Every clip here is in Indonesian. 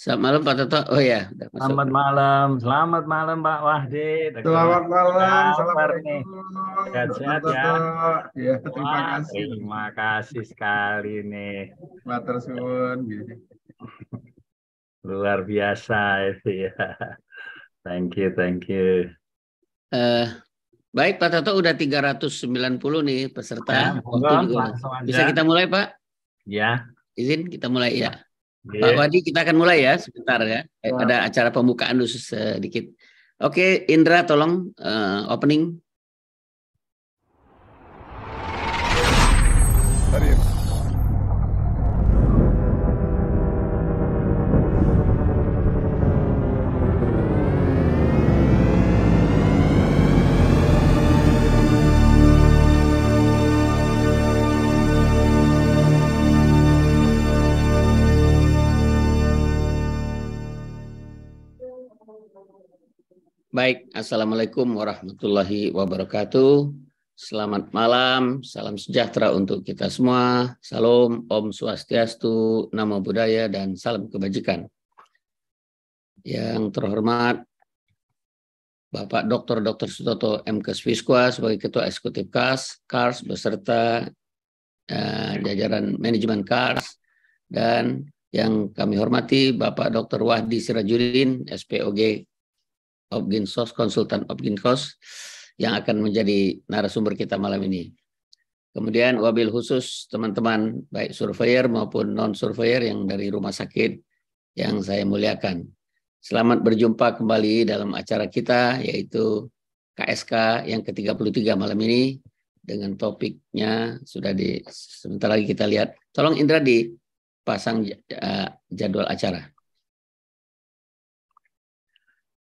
Selamat malam Pak Toto. Oh ya. Selamat malam. Selamat malam Pak Wahdi. Selamat malam. Selamat nih. Sehat-sehat ya. Iya, terima kasih. Terima kasih sekali nih. Matur suwun. Luar biasa itu ya. Thank you, thank you. Uh, baik Pak Toto udah 390 nih peserta. Ya, Waktu peserta. Bisa kita mulai Pak? Ya. Izin kita mulai ya. Pak iya. Wadi, kita akan mulai ya sebentar ya. Ada acara pembukaan khusus sedikit. Eh, Oke, Indra tolong uh, opening. Baik, Assalamualaikum warahmatullahi wabarakatuh. Selamat malam, salam sejahtera untuk kita semua. Salam Om Swastiastu, Namo Buddhaya, dan salam kebajikan. Yang terhormat Bapak Dr. Dr. Sutoto M. Keswiskwa sebagai Ketua Eksekutif KAS, KARS beserta eh, jajaran manajemen KARS, dan yang kami hormati Bapak Dr. Wahdi Sirajudin, SPOG Sos, konsultan Obginkos yang akan menjadi narasumber kita malam ini. Kemudian wabil khusus teman-teman baik surveyor maupun non surveyor yang dari rumah sakit yang saya muliakan. Selamat berjumpa kembali dalam acara kita yaitu KSK yang ke-33 malam ini dengan topiknya sudah di sebentar lagi kita lihat. Tolong Indra dipasang eh, jadwal acara.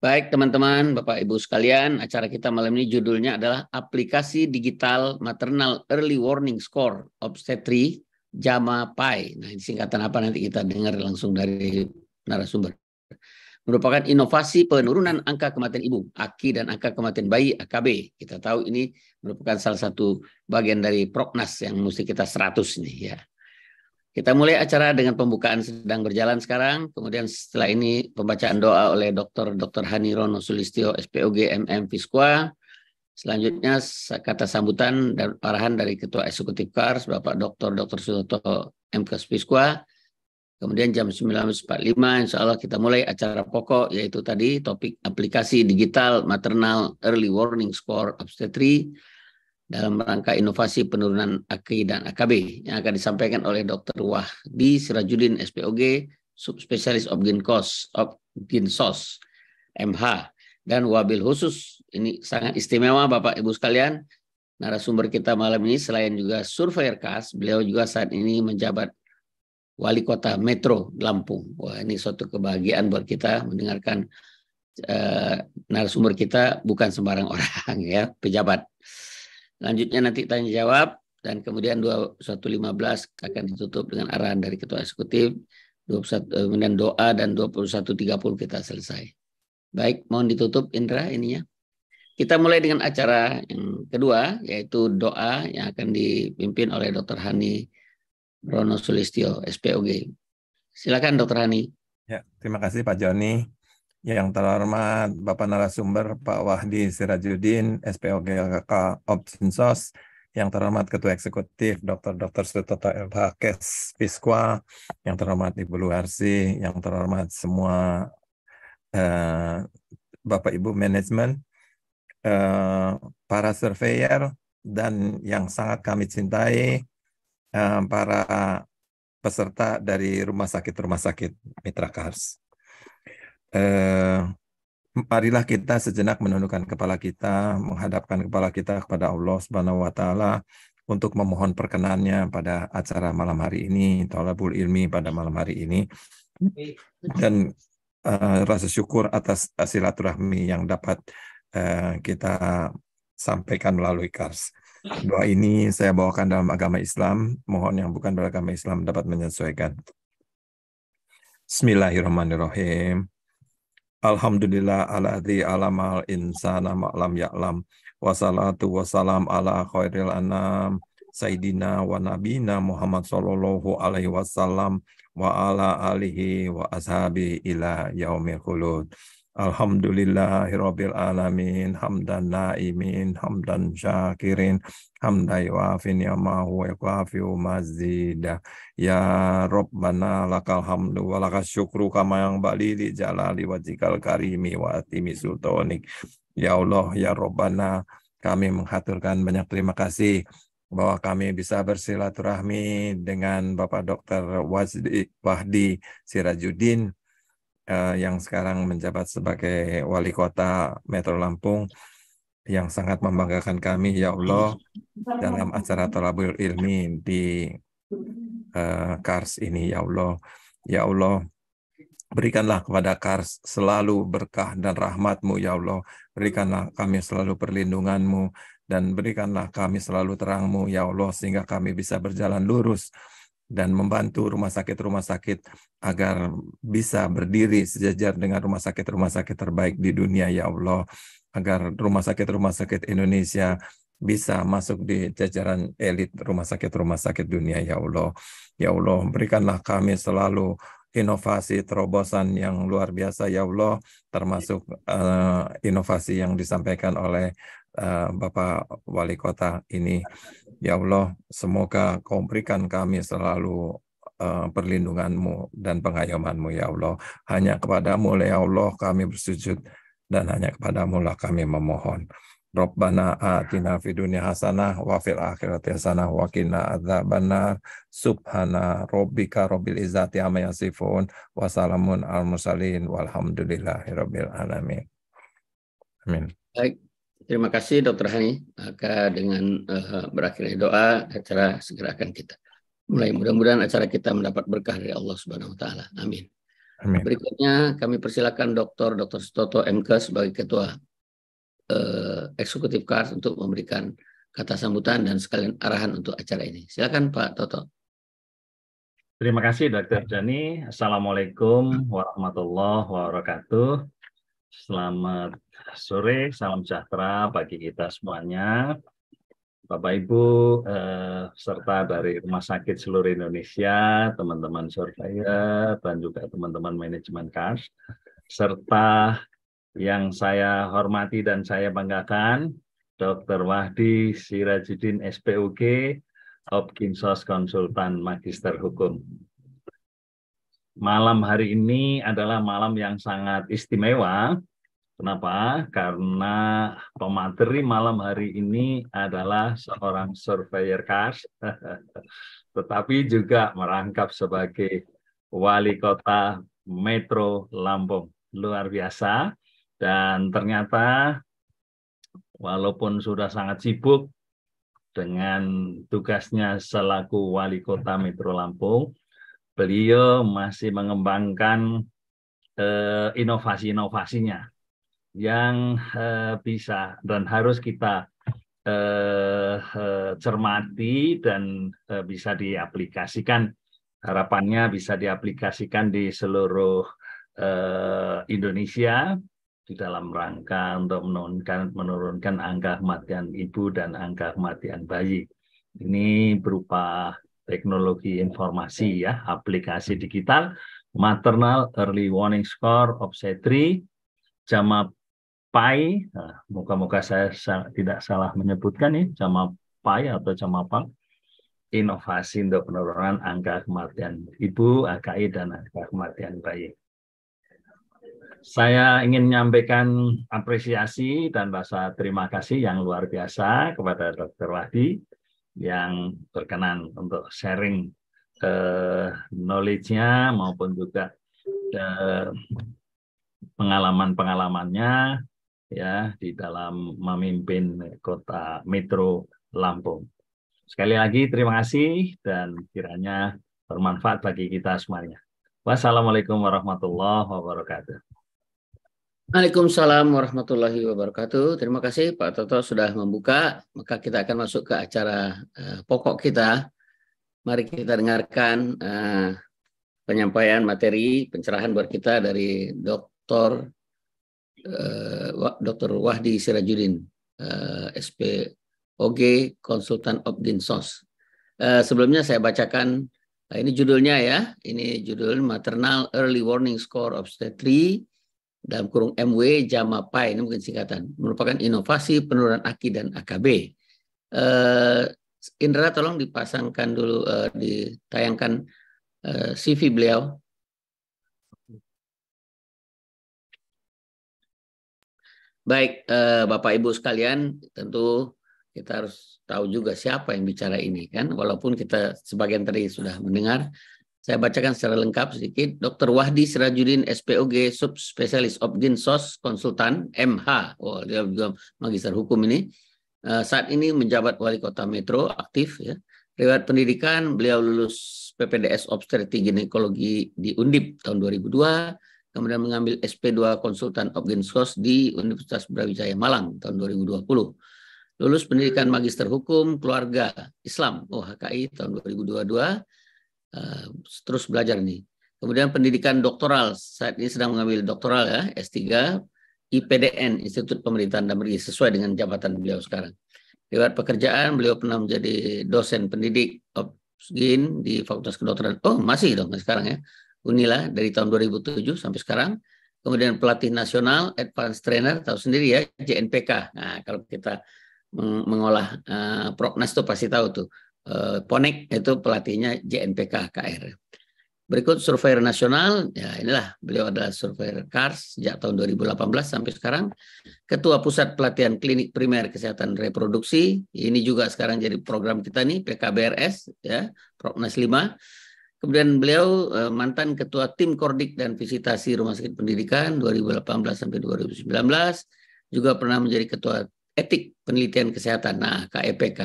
Baik teman-teman, Bapak Ibu sekalian, acara kita malam ini judulnya adalah Aplikasi Digital Maternal Early Warning Score Obstetri Jama Pai. Nah, ini singkatan apa nanti kita dengar langsung dari narasumber. Merupakan inovasi penurunan angka kematian ibu, AKI dan angka kematian bayi AKB. Kita tahu ini merupakan salah satu bagian dari prognas yang mesti kita 100 ini. ya. Kita mulai acara dengan pembukaan sedang berjalan sekarang. Kemudian setelah ini pembacaan doa oleh Dr. Dr. Hani Rono Sulistio, SPOG, MM, Fiskwa. Selanjutnya kata sambutan dan arahan dari Ketua Eksekutif KARS, Bapak Dr. Dr. Sutoto MKS Fiskwa. Kemudian jam 19.45 insya Allah kita mulai acara pokok yaitu tadi topik aplikasi digital maternal early warning score obstetri dalam rangka inovasi penurunan AKI dan AKB yang akan disampaikan oleh Dr. Wahdi Sirajudin SPOG, subspesialis Obginkos, Obginsos, MH, dan wabil khusus. Ini sangat istimewa Bapak Ibu sekalian. Narasumber kita malam ini selain juga surveyor KAS, beliau juga saat ini menjabat Wali Kota Metro Lampung. Wah, ini suatu kebahagiaan buat kita mendengarkan uh, narasumber kita bukan sembarang orang ya, pejabat. Selanjutnya nanti tanya jawab dan kemudian 21.15 akan ditutup dengan arahan dari ketua eksekutif 21 eh, kemudian doa dan 21.30 kita selesai. Baik, mohon ditutup Indra ininya. Kita mulai dengan acara yang kedua yaitu doa yang akan dipimpin oleh Dr. Hani Rono Sulistio SPOG. Silakan Dr. Hani. Ya, terima kasih Pak Joni. Yang terhormat Bapak Narasumber Pak Wahdi Sirajuddin, SPOGK Opsinsos, yang terhormat Ketua Eksekutif Dr. Dr. Sutoto LH Kes Fiskwa, yang terhormat Ibu Luarsi, yang terhormat semua uh, Bapak Ibu manajemen, uh, para surveyor, dan yang sangat kami cintai, uh, para peserta dari rumah sakit-rumah sakit Mitra Kars eh, marilah kita sejenak menundukkan kepala kita, menghadapkan kepala kita kepada Allah Subhanahu wa taala untuk memohon perkenannya pada acara malam hari ini, talabul ilmi pada malam hari ini. Dan eh, rasa syukur atas silaturahmi yang dapat eh, kita sampaikan melalui KARS. Doa ini saya bawakan dalam agama Islam, mohon yang bukan beragama Islam dapat menyesuaikan. Bismillahirrahmanirrahim. Alhamdulillah ala alam al insana ma'lam ya'lam. Wassalatu wassalam ala khairil anam. Sayyidina wa nabina Muhammad sallallahu alaihi wasallam wa ala alihi wa ashabi ila yaumil khulud. Alhamdulillahirabbil alamin hamdan naimin hamdan syakirin hamdai ya wa fin yamahu wa yukafiu mazida ya rabbana lakal hamdu wa syukru kama yang bali li jalali wajikal karimi wa atimi sultanik ya Allah ya rabbana kami menghaturkan banyak terima kasih bahwa kami bisa bersilaturahmi dengan Bapak Dr. Wahdi Sirajuddin uh, yang sekarang menjabat sebagai wali kota Metro Lampung yang sangat membanggakan kami ya Allah dalam acara Tolabul Ilmi di uh, Kars ini ya Allah. Ya Allah, berikanlah kepada Kars selalu berkah dan rahmatmu ya Allah. Berikanlah kami selalu perlindunganmu dan berikanlah kami selalu terangmu ya Allah sehingga kami bisa berjalan lurus dan membantu rumah sakit-rumah sakit agar bisa berdiri sejajar dengan rumah sakit-rumah sakit terbaik di dunia ya Allah agar rumah sakit-rumah sakit Indonesia bisa masuk di jajaran elit rumah sakit-rumah sakit dunia ya Allah ya Allah berikanlah kami selalu inovasi terobosan yang luar biasa ya Allah termasuk uh, inovasi yang disampaikan oleh uh, Bapak Wali Kota ini ya Allah semoga kau berikan kami selalu Eh, perlindunganmu dan pengayomanmu ya Allah. Hanya kepadamu ya Allah kami bersujud dan hanya kepadamu lah kami memohon. Rabbana atina fid dunya hasanah wa fil akhirati hasanah wa qina adzabannar. Subhana rabbika rabbil izzati amma yasifun wa salamun al mursalin walhamdulillahirabbil alamin. Amin. Baik. Terima kasih Dr. Hani. Maka dengan uh, berakhirnya doa acara segera akan kita mulai. Mudah-mudahan acara kita mendapat berkah dari Allah Subhanahu wa taala. Amin. Amin. Berikutnya kami persilakan Dr. Dr. Stoto MK sebagai ketua eh, eksekutif KARS untuk memberikan kata sambutan dan sekalian arahan untuk acara ini. Silakan Pak Toto. Terima kasih Dr. Jani. Assalamualaikum warahmatullahi wabarakatuh. Selamat sore, salam sejahtera bagi kita semuanya. Bapak Ibu eh, serta dari rumah sakit seluruh Indonesia, teman-teman surveyor dan juga teman-teman manajemen KAS serta yang saya hormati dan saya banggakan Dr. Wahdi Sirajudin SPUG Hopkinsos Konsultan Magister Hukum. Malam hari ini adalah malam yang sangat istimewa Kenapa? Karena pemateri malam hari ini adalah seorang surveyor kas, tetapi juga merangkap sebagai wali kota Metro Lampung. Luar biasa. Dan ternyata walaupun sudah sangat sibuk dengan tugasnya selaku wali kota Metro Lampung, beliau masih mengembangkan eh, inovasi-inovasinya yang eh, bisa dan harus kita eh, eh, cermati dan bisa diaplikasikan harapannya bisa diaplikasikan di seluruh Indonesia di dalam rangka untuk menurunkan menurunkan angka kematian ibu dan angka kematian bayi. Ini berupa teknologi informasi ya, aplikasi digital, maternal early warning score obstetri, jama Pai, muka nah, moga-moga saya tidak salah menyebutkan nih sama Pai atau sama Pang, inovasi untuk penurunan angka kematian ibu, AKI, dan angka kematian bayi. Saya ingin menyampaikan apresiasi dan bahasa terima kasih yang luar biasa kepada Dr. Wahdi yang berkenan untuk sharing eh, knowledge-nya maupun juga eh, pengalaman-pengalamannya ya di dalam memimpin kota Metro Lampung. Sekali lagi terima kasih dan kiranya bermanfaat bagi kita semuanya. Wassalamualaikum warahmatullahi wabarakatuh. Waalaikumsalam warahmatullahi wabarakatuh. Terima kasih Pak Toto sudah membuka. Maka kita akan masuk ke acara uh, pokok kita. Mari kita dengarkan uh, penyampaian materi pencerahan buat kita dari Dr. Eh, Dr. Wahdi Sirajudin, uh, eh, SPOG, konsultan Obdin SOS. Uh, eh, sebelumnya saya bacakan, uh, ini judulnya ya, ini judul Maternal Early Warning Score of Obstetri dalam kurung MW Jama Pai, ini mungkin singkatan, merupakan inovasi penurunan AKI dan AKB. Uh, Indra tolong dipasangkan dulu, uh, ditayangkan uh, CV beliau Baik, eh, Bapak Ibu sekalian, tentu kita harus tahu juga siapa yang bicara ini kan. Walaupun kita sebagian tadi sudah mendengar, saya bacakan secara lengkap sedikit. Dr. Wahdi Sirajudin SPOG Subspesialis Sos, Konsultan MH. Oh, dia juga magister hukum ini. Eh, saat ini menjabat wali kota Metro aktif ya. Lewat pendidikan, beliau lulus PPDS Obstetri Ginekologi di Undip tahun 2002 kemudian mengambil SP2 konsultan Opgensos di Universitas Brawijaya Malang tahun 2020. Lulus pendidikan magister hukum keluarga Islam UHKI tahun 2022. Uh, eh, terus belajar nih. Kemudian pendidikan doktoral saat ini sedang mengambil doktoral ya S3 IPDN Institut Pemerintahan dan Negeri sesuai dengan jabatan beliau sekarang. Lewat pekerjaan beliau pernah menjadi dosen pendidik Opgin di Fakultas Kedokteran. Oh masih dong sekarang ya Unila dari tahun 2007 sampai sekarang. Kemudian pelatih nasional, advance trainer, tahu sendiri ya, JNPK. Nah, kalau kita mengolah uh, eh, prognas itu pasti tahu tuh. Uh, Ponek itu pelatihnya JNPK KR. Berikut surveyor nasional, ya inilah beliau adalah surveyor KARS sejak tahun 2018 sampai sekarang. Ketua Pusat Pelatihan Klinik Primer Kesehatan Reproduksi, ini juga sekarang jadi program kita nih PKBRS ya, Prognas 5 Kemudian beliau eh, mantan ketua tim Kordik dan visitasi Rumah Sakit Pendidikan 2018 sampai 2019, juga pernah menjadi ketua etik penelitian kesehatan, nah KEPK.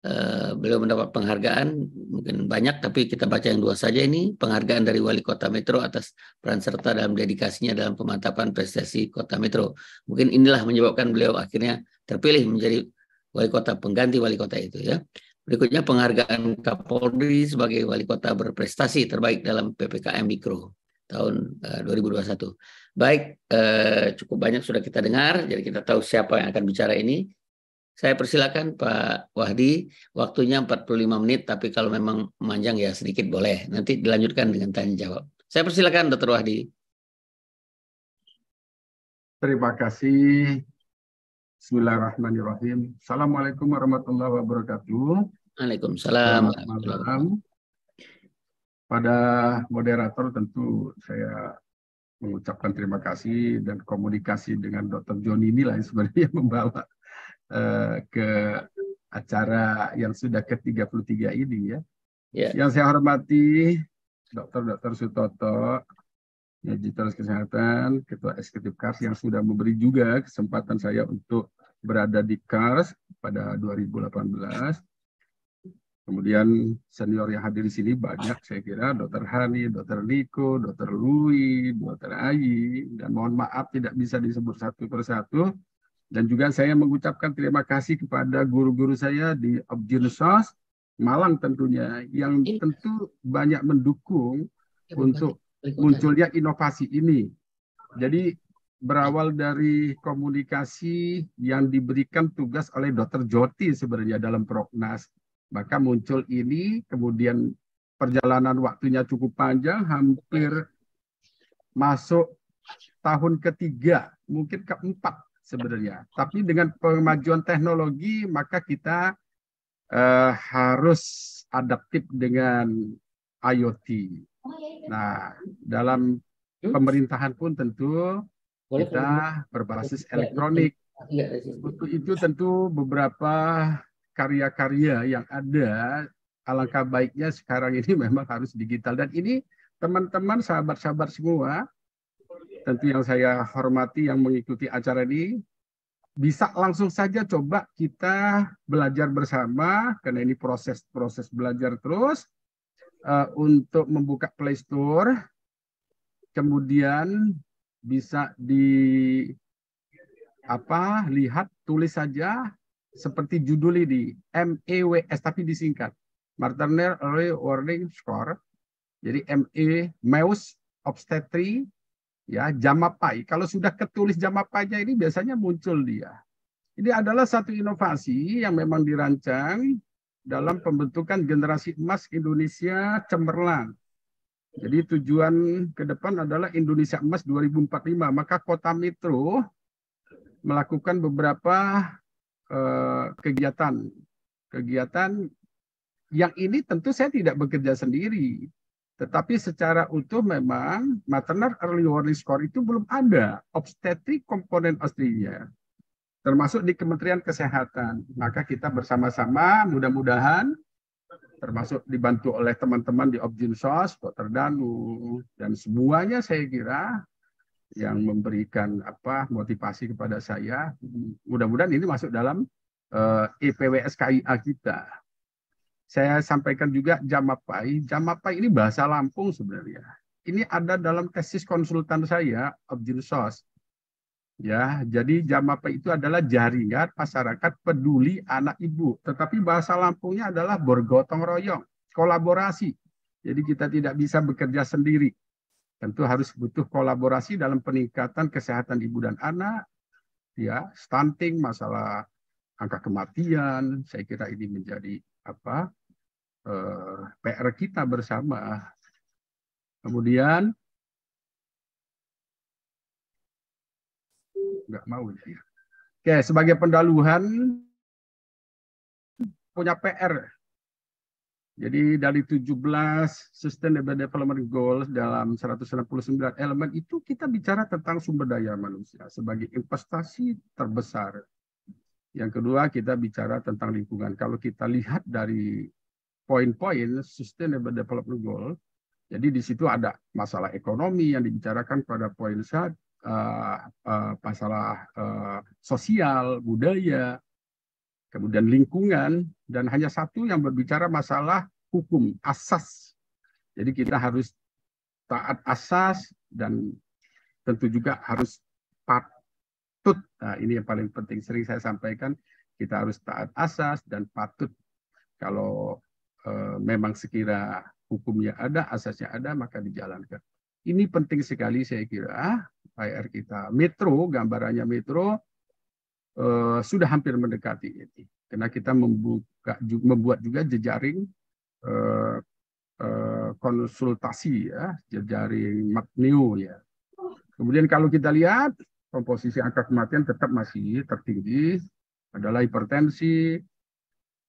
E eh, beliau mendapat penghargaan mungkin banyak tapi kita baca yang dua saja ini penghargaan dari wali kota metro atas peran serta dalam dedikasinya dalam pemantapan prestasi kota metro mungkin inilah menyebabkan beliau akhirnya terpilih menjadi wali kota pengganti wali kota itu ya Berikutnya penghargaan Kapolri sebagai wali kota berprestasi terbaik dalam PPKM Mikro tahun eh, uh, 2021. Baik, uh, cukup banyak sudah kita dengar, jadi kita tahu siapa yang akan bicara ini. Saya persilakan Pak Wahdi, waktunya 45 menit, tapi kalau memang panjang ya sedikit boleh. Nanti dilanjutkan dengan tanya jawab. Saya persilakan Dr. Wahdi. Terima kasih. Bismillahirrahmanirrahim. Assalamualaikum warahmatullahi wabarakatuh. Waalaikumsalam. Waalaikumsalam. Pada moderator tentu saya mengucapkan terima kasih dan komunikasi dengan Dr. Joni inilah yang sebenarnya membawa uh, ke acara yang sudah ke-33 ini ya. Yeah. Yang saya hormati Dr. Dr. Sutoto, Digital Kesehatan, Ketua Eksekutif KARS yang sudah memberi juga kesempatan saya untuk berada di KARS pada 2018 Kemudian senior yang hadir di sini banyak saya kira Dr. Hani, Dr. Niko, Dr. Lui, Dr. Ayi dan mohon maaf tidak bisa disebut satu persatu dan juga saya mengucapkan terima kasih kepada guru-guru saya di Objinsos Malang tentunya yang iya. tentu banyak mendukung iya, untuk munculnya inovasi ini. Jadi berawal dari komunikasi yang diberikan tugas oleh Dr. Joti sebenarnya dalam Prognas maka muncul ini, kemudian perjalanan waktunya cukup panjang, hampir masuk tahun ketiga, mungkin keempat sebenarnya. Tapi dengan pengemajuan teknologi, maka kita eh, harus adaptif dengan IoT. Nah, dalam pemerintahan pun tentu kita berbasis elektronik. Iya, iya, iya. Untuk itu tentu beberapa karya-karya yang ada alangkah iya. baiknya sekarang ini memang harus digital dan ini teman-teman sahabat-sahabat semua tentu yang saya hormati yang mengikuti acara ini bisa langsung saja coba kita belajar bersama karena ini proses-proses belajar terus uh, untuk membuka Play Store kemudian bisa di apa lihat tulis saja seperti judul ini MEWS tapi disingkat maternal early warning score jadi ME Mouse obstetri ya jamapai kalau sudah ketulis jamapainya ini biasanya muncul dia ini adalah satu inovasi yang memang dirancang dalam pembentukan generasi emas Indonesia cemerlang jadi tujuan ke depan adalah Indonesia Emas 2045. Maka Kota Metro melakukan beberapa Eh, kegiatan kegiatan yang ini tentu saya tidak bekerja sendiri tetapi secara utuh memang maternal early warning score itu belum ada obstetrik komponen aslinya. Termasuk di Kementerian Kesehatan. Maka kita bersama-sama mudah-mudahan termasuk dibantu oleh teman-teman di Objinsos, Dr. Danu, dan semuanya saya kira yang memberikan apa motivasi kepada saya. Mudah-mudahan ini masuk dalam uh, eh, IPWS KIA kita. Saya sampaikan juga Jamapai. Jamapai ini bahasa Lampung sebenarnya. Ini ada dalam tesis konsultan saya, Abdul Sos. Ya, jadi Jamapai itu adalah jaringan masyarakat peduli anak ibu. Tetapi bahasa Lampungnya adalah bergotong royong, kolaborasi. Jadi kita tidak bisa bekerja sendiri Tentu harus butuh kolaborasi dalam peningkatan kesehatan ibu dan anak, ya stunting, masalah angka kematian. Saya kira ini menjadi apa eh, PR kita bersama. Kemudian nggak mau ya. Oke, sebagai pendahuluan punya PR jadi dari 17 Sustainable Development Goals dalam 169 elemen itu kita bicara tentang sumber daya manusia sebagai investasi terbesar. Yang kedua kita bicara tentang lingkungan. Kalau kita lihat dari poin-poin Sustainable Development Goal, jadi di situ ada masalah ekonomi yang dibicarakan pada poin saat uh, uh, masalah uh, sosial, budaya, kemudian lingkungan, dan hanya satu yang berbicara masalah hukum, asas. Jadi kita harus taat asas dan tentu juga harus patut. Nah, ini yang paling penting sering saya sampaikan, kita harus taat asas dan patut. Kalau e, memang sekira hukumnya ada, asasnya ada, maka dijalankan. Ini penting sekali saya kira, PR kita. Metro, gambarannya metro, uh, sudah hampir mendekati ini karena kita membuka membuat juga jejaring uh, uh, konsultasi ya jejaring matnio ya kemudian kalau kita lihat komposisi angka kematian tetap masih tertinggi adalah hipertensi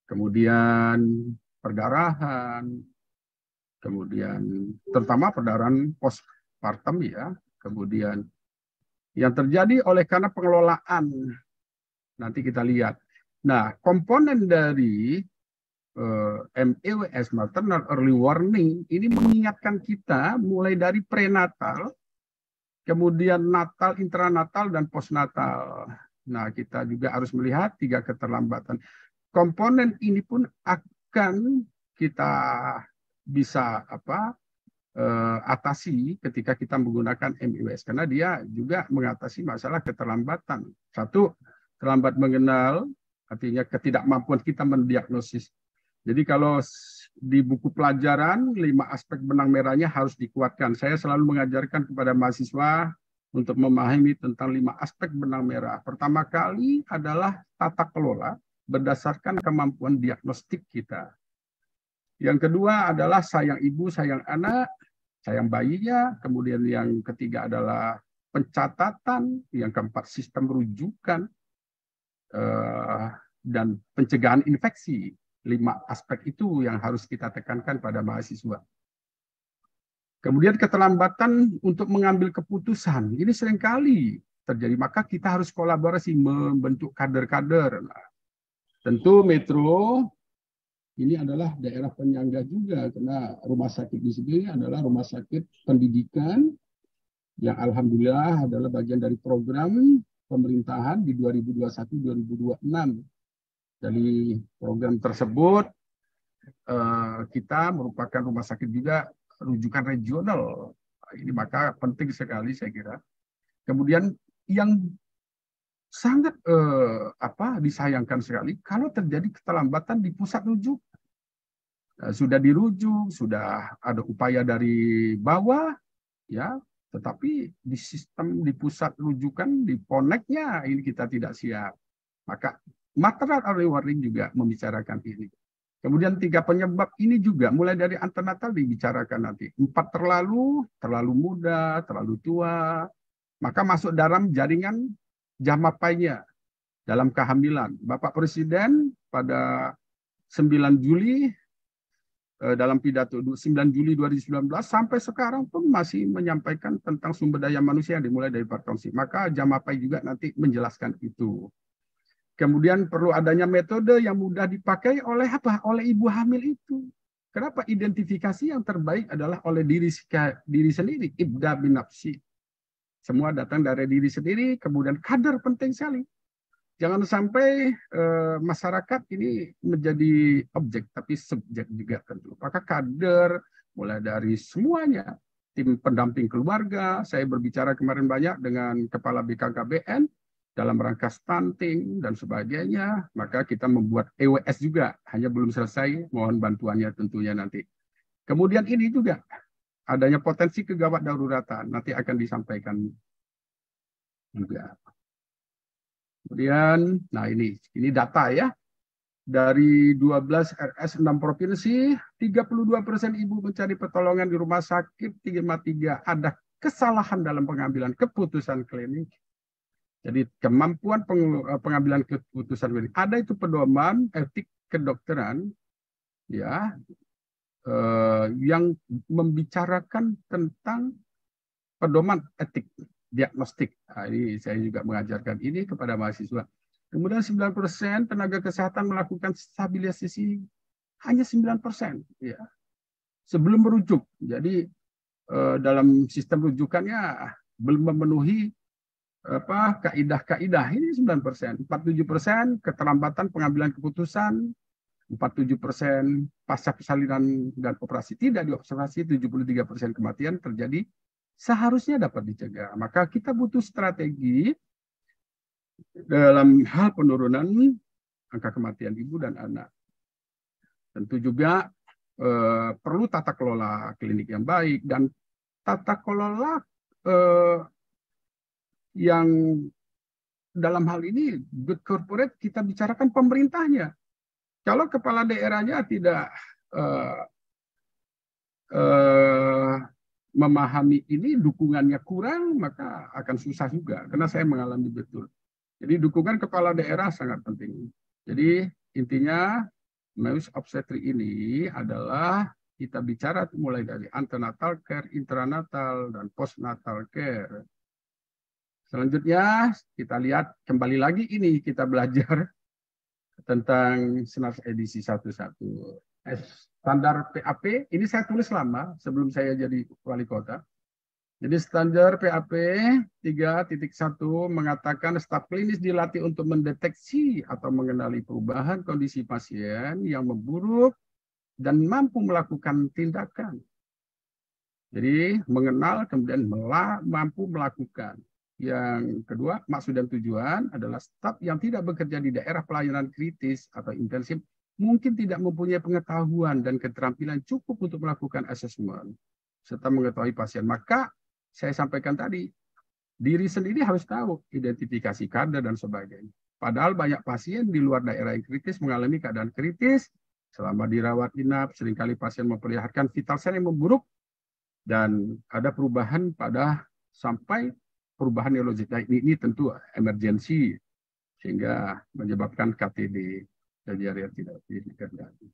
kemudian perdarahan kemudian terutama perdarahan postpartum ya kemudian yang terjadi oleh karena pengelolaan Nanti kita lihat. Nah, komponen dari uh, eh, MEWS maternal early warning ini mengingatkan kita mulai dari prenatal, kemudian natal, intranatal dan postnatal. Nah, kita juga harus melihat tiga keterlambatan. Komponen ini pun akan kita bisa apa uh, atasi ketika kita menggunakan MUS e karena dia juga mengatasi masalah keterlambatan. Satu terlambat mengenal, artinya ketidakmampuan kita mendiagnosis. Jadi kalau di buku pelajaran, lima aspek benang merahnya harus dikuatkan. Saya selalu mengajarkan kepada mahasiswa untuk memahami tentang lima aspek benang merah. Pertama kali adalah tata kelola berdasarkan kemampuan diagnostik kita. Yang kedua adalah sayang ibu, sayang anak, sayang bayinya. Kemudian yang ketiga adalah pencatatan. Yang keempat sistem rujukan. Eh, dan pencegahan infeksi. Lima aspek itu yang harus kita tekankan pada mahasiswa. Kemudian keterlambatan untuk mengambil keputusan. Ini seringkali terjadi. Maka kita harus kolaborasi membentuk kader-kader. Nah, tentu Metro ini adalah daerah penyangga juga karena rumah sakit di sini adalah rumah sakit pendidikan yang alhamdulillah adalah bagian dari program pemerintahan di 2021-2026. Dari program tersebut, eh, kita merupakan rumah sakit juga rujukan regional. Ini maka penting sekali saya kira. Kemudian yang sangat eh, apa disayangkan sekali kalau terjadi keterlambatan di pusat rujuk. Nah, sudah dirujuk, sudah ada upaya dari bawah ya tetapi di sistem di pusat rujukan di poneknya ini kita tidak siap. Maka Materat Early Warning juga membicarakan ini. Kemudian tiga penyebab ini juga mulai dari antenatal dibicarakan nanti. Empat terlalu, terlalu muda, terlalu tua. Maka masuk dalam jaringan jamapainya dalam kehamilan. Bapak Presiden pada 9 Juli Eh, dalam pidato 9 Juli 2019 sampai sekarang pun masih menyampaikan tentang sumber daya manusia yang dimulai dari Bartongsi. Maka Jamapai juga nanti menjelaskan itu. Kemudian perlu adanya metode yang mudah dipakai oleh apa? Oleh ibu hamil itu. Kenapa identifikasi yang terbaik adalah oleh diri diri sendiri, ibda bin Semua datang dari diri sendiri, kemudian kader penting sekali. Jangan sampai eh, masyarakat ini menjadi objek tapi subjek juga tentu. Maka kader mulai dari semuanya, tim pendamping keluarga, saya berbicara kemarin banyak dengan kepala BKKBN dalam rangka stunting dan sebagainya, maka kita membuat EWS juga, hanya belum selesai, mohon bantuannya tentunya nanti. Kemudian ini juga adanya potensi kegawat daruratan nanti akan disampaikan juga. Kemudian, nah ini, ini data ya. Dari 12 RS 6 provinsi, 32 persen ibu mencari pertolongan di rumah sakit tiga ada kesalahan dalam pengambilan keputusan klinik. Jadi kemampuan eh, pengambilan keputusan klinik. Ada itu pedoman etik kedokteran ya eh, yang membicarakan tentang pedoman etik diagnostik. Nah, ini saya juga mengajarkan ini kepada mahasiswa. Kemudian 9% tenaga kesehatan melakukan stabilisasi hanya 9%. Ya. Sebelum merujuk. Jadi eh, dalam sistem rujukannya belum memenuhi apa kaidah-kaidah ini 9 persen, 47 persen keterlambatan pengambilan keputusan, 47 persen pasca persalinan dan operasi tidak diobservasi, 73 persen kematian terjadi seharusnya dapat dicegah. Maka kita butuh strategi dalam hal penurunan angka kematian ibu dan anak. Tentu juga eh, perlu tata kelola klinik yang baik dan tata kelola eh, yang dalam hal ini good corporate kita bicarakan pemerintahnya. Kalau kepala daerahnya tidak eh, eh, memahami ini dukungannya kurang maka akan susah juga karena saya mengalami betul. Jadi dukungan kepala daerah sangat penting. Jadi intinya Meus obstetri ini adalah kita bicara mulai dari antenatal care, intranatal dan postnatal care. Selanjutnya kita lihat kembali lagi ini kita belajar tentang SNAS edisi 11 standar PAP ini saya tulis lama sebelum saya jadi wali kota. Jadi standar PAP 3.1 mengatakan staf klinis dilatih untuk mendeteksi atau mengenali perubahan kondisi pasien yang memburuk dan mampu melakukan tindakan. Jadi mengenal kemudian mampu melakukan. Yang kedua, maksud dan tujuan adalah staf yang tidak bekerja di daerah pelayanan kritis atau intensif mungkin tidak mempunyai pengetahuan dan keterampilan cukup untuk melakukan asesmen serta mengetahui pasien. Maka saya sampaikan tadi, diri sendiri harus tahu identifikasi kader dan sebagainya. Padahal banyak pasien di luar daerah yang kritis mengalami keadaan kritis selama dirawat inap, seringkali pasien memperlihatkan vital sign yang memburuk dan ada perubahan pada sampai perubahan neologis. Nah, ini, ini tentu emergensi sehingga menyebabkan KTD dari area tidak dikehendaki.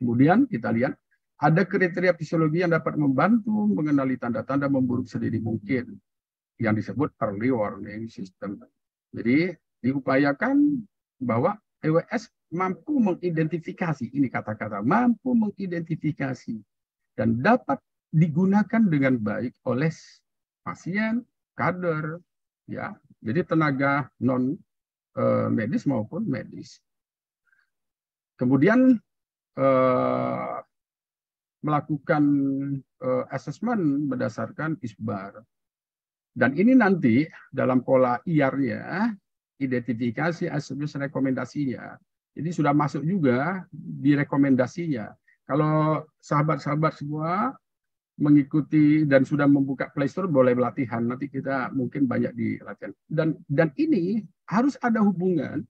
Kemudian kita lihat ada kriteria fisiologi yang dapat membantu mengenali tanda-tanda memburuk sendiri mungkin yang disebut early warning system. Jadi diupayakan bahwa EWS mampu mengidentifikasi, ini kata-kata mampu mengidentifikasi dan dapat digunakan dengan baik oleh pasien, kader, ya. Jadi tenaga non eh, medis maupun medis kemudian eh, melakukan eh, assessment berdasarkan isbar. Dan ini nanti dalam pola ir ya identifikasi asumsi rekomendasinya. Jadi sudah masuk juga di rekomendasinya. Kalau sahabat-sahabat semua mengikuti dan sudah membuka playstore boleh latihan nanti kita mungkin banyak di dan dan ini harus ada hubungan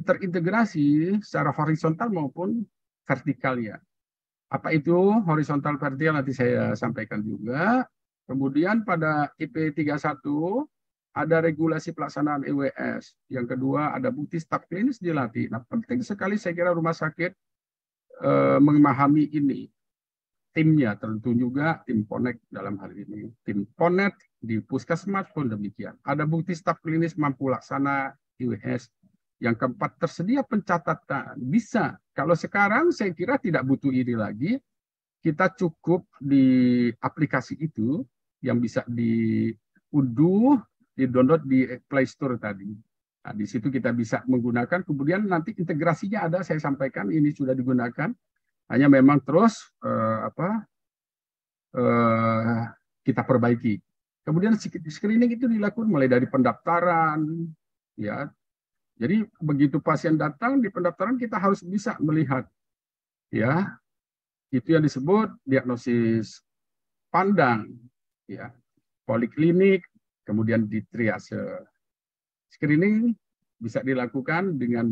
terintegrasi secara horizontal maupun vertikal ya Apa itu horizontal vertikal nanti saya sampaikan juga. Kemudian pada IP31 ada regulasi pelaksanaan EWS. Yang kedua ada bukti staf klinis dilatih. Nah penting sekali saya kira rumah sakit eh, memahami ini. Timnya tentu juga tim PONET dalam hal ini. Tim PONET di puskesmas pun demikian. Ada bukti staf klinis mampu laksana EWS yang keempat, tersedia pencatatan. Bisa. Kalau sekarang saya kira tidak butuh ini lagi. Kita cukup di aplikasi itu yang bisa diunduh, di-download di Play Store tadi. Nah, di situ kita bisa menggunakan, kemudian nanti integrasinya ada, saya sampaikan ini sudah digunakan. Hanya memang terus eh, apa eh, kita perbaiki. Kemudian screening itu dilakukan mulai dari pendaftaran, ya jadi begitu pasien datang di pendaftaran kita harus bisa melihat ya. Itu yang disebut diagnosis pandang ya. Poliklinik kemudian di triase. Screening bisa dilakukan dengan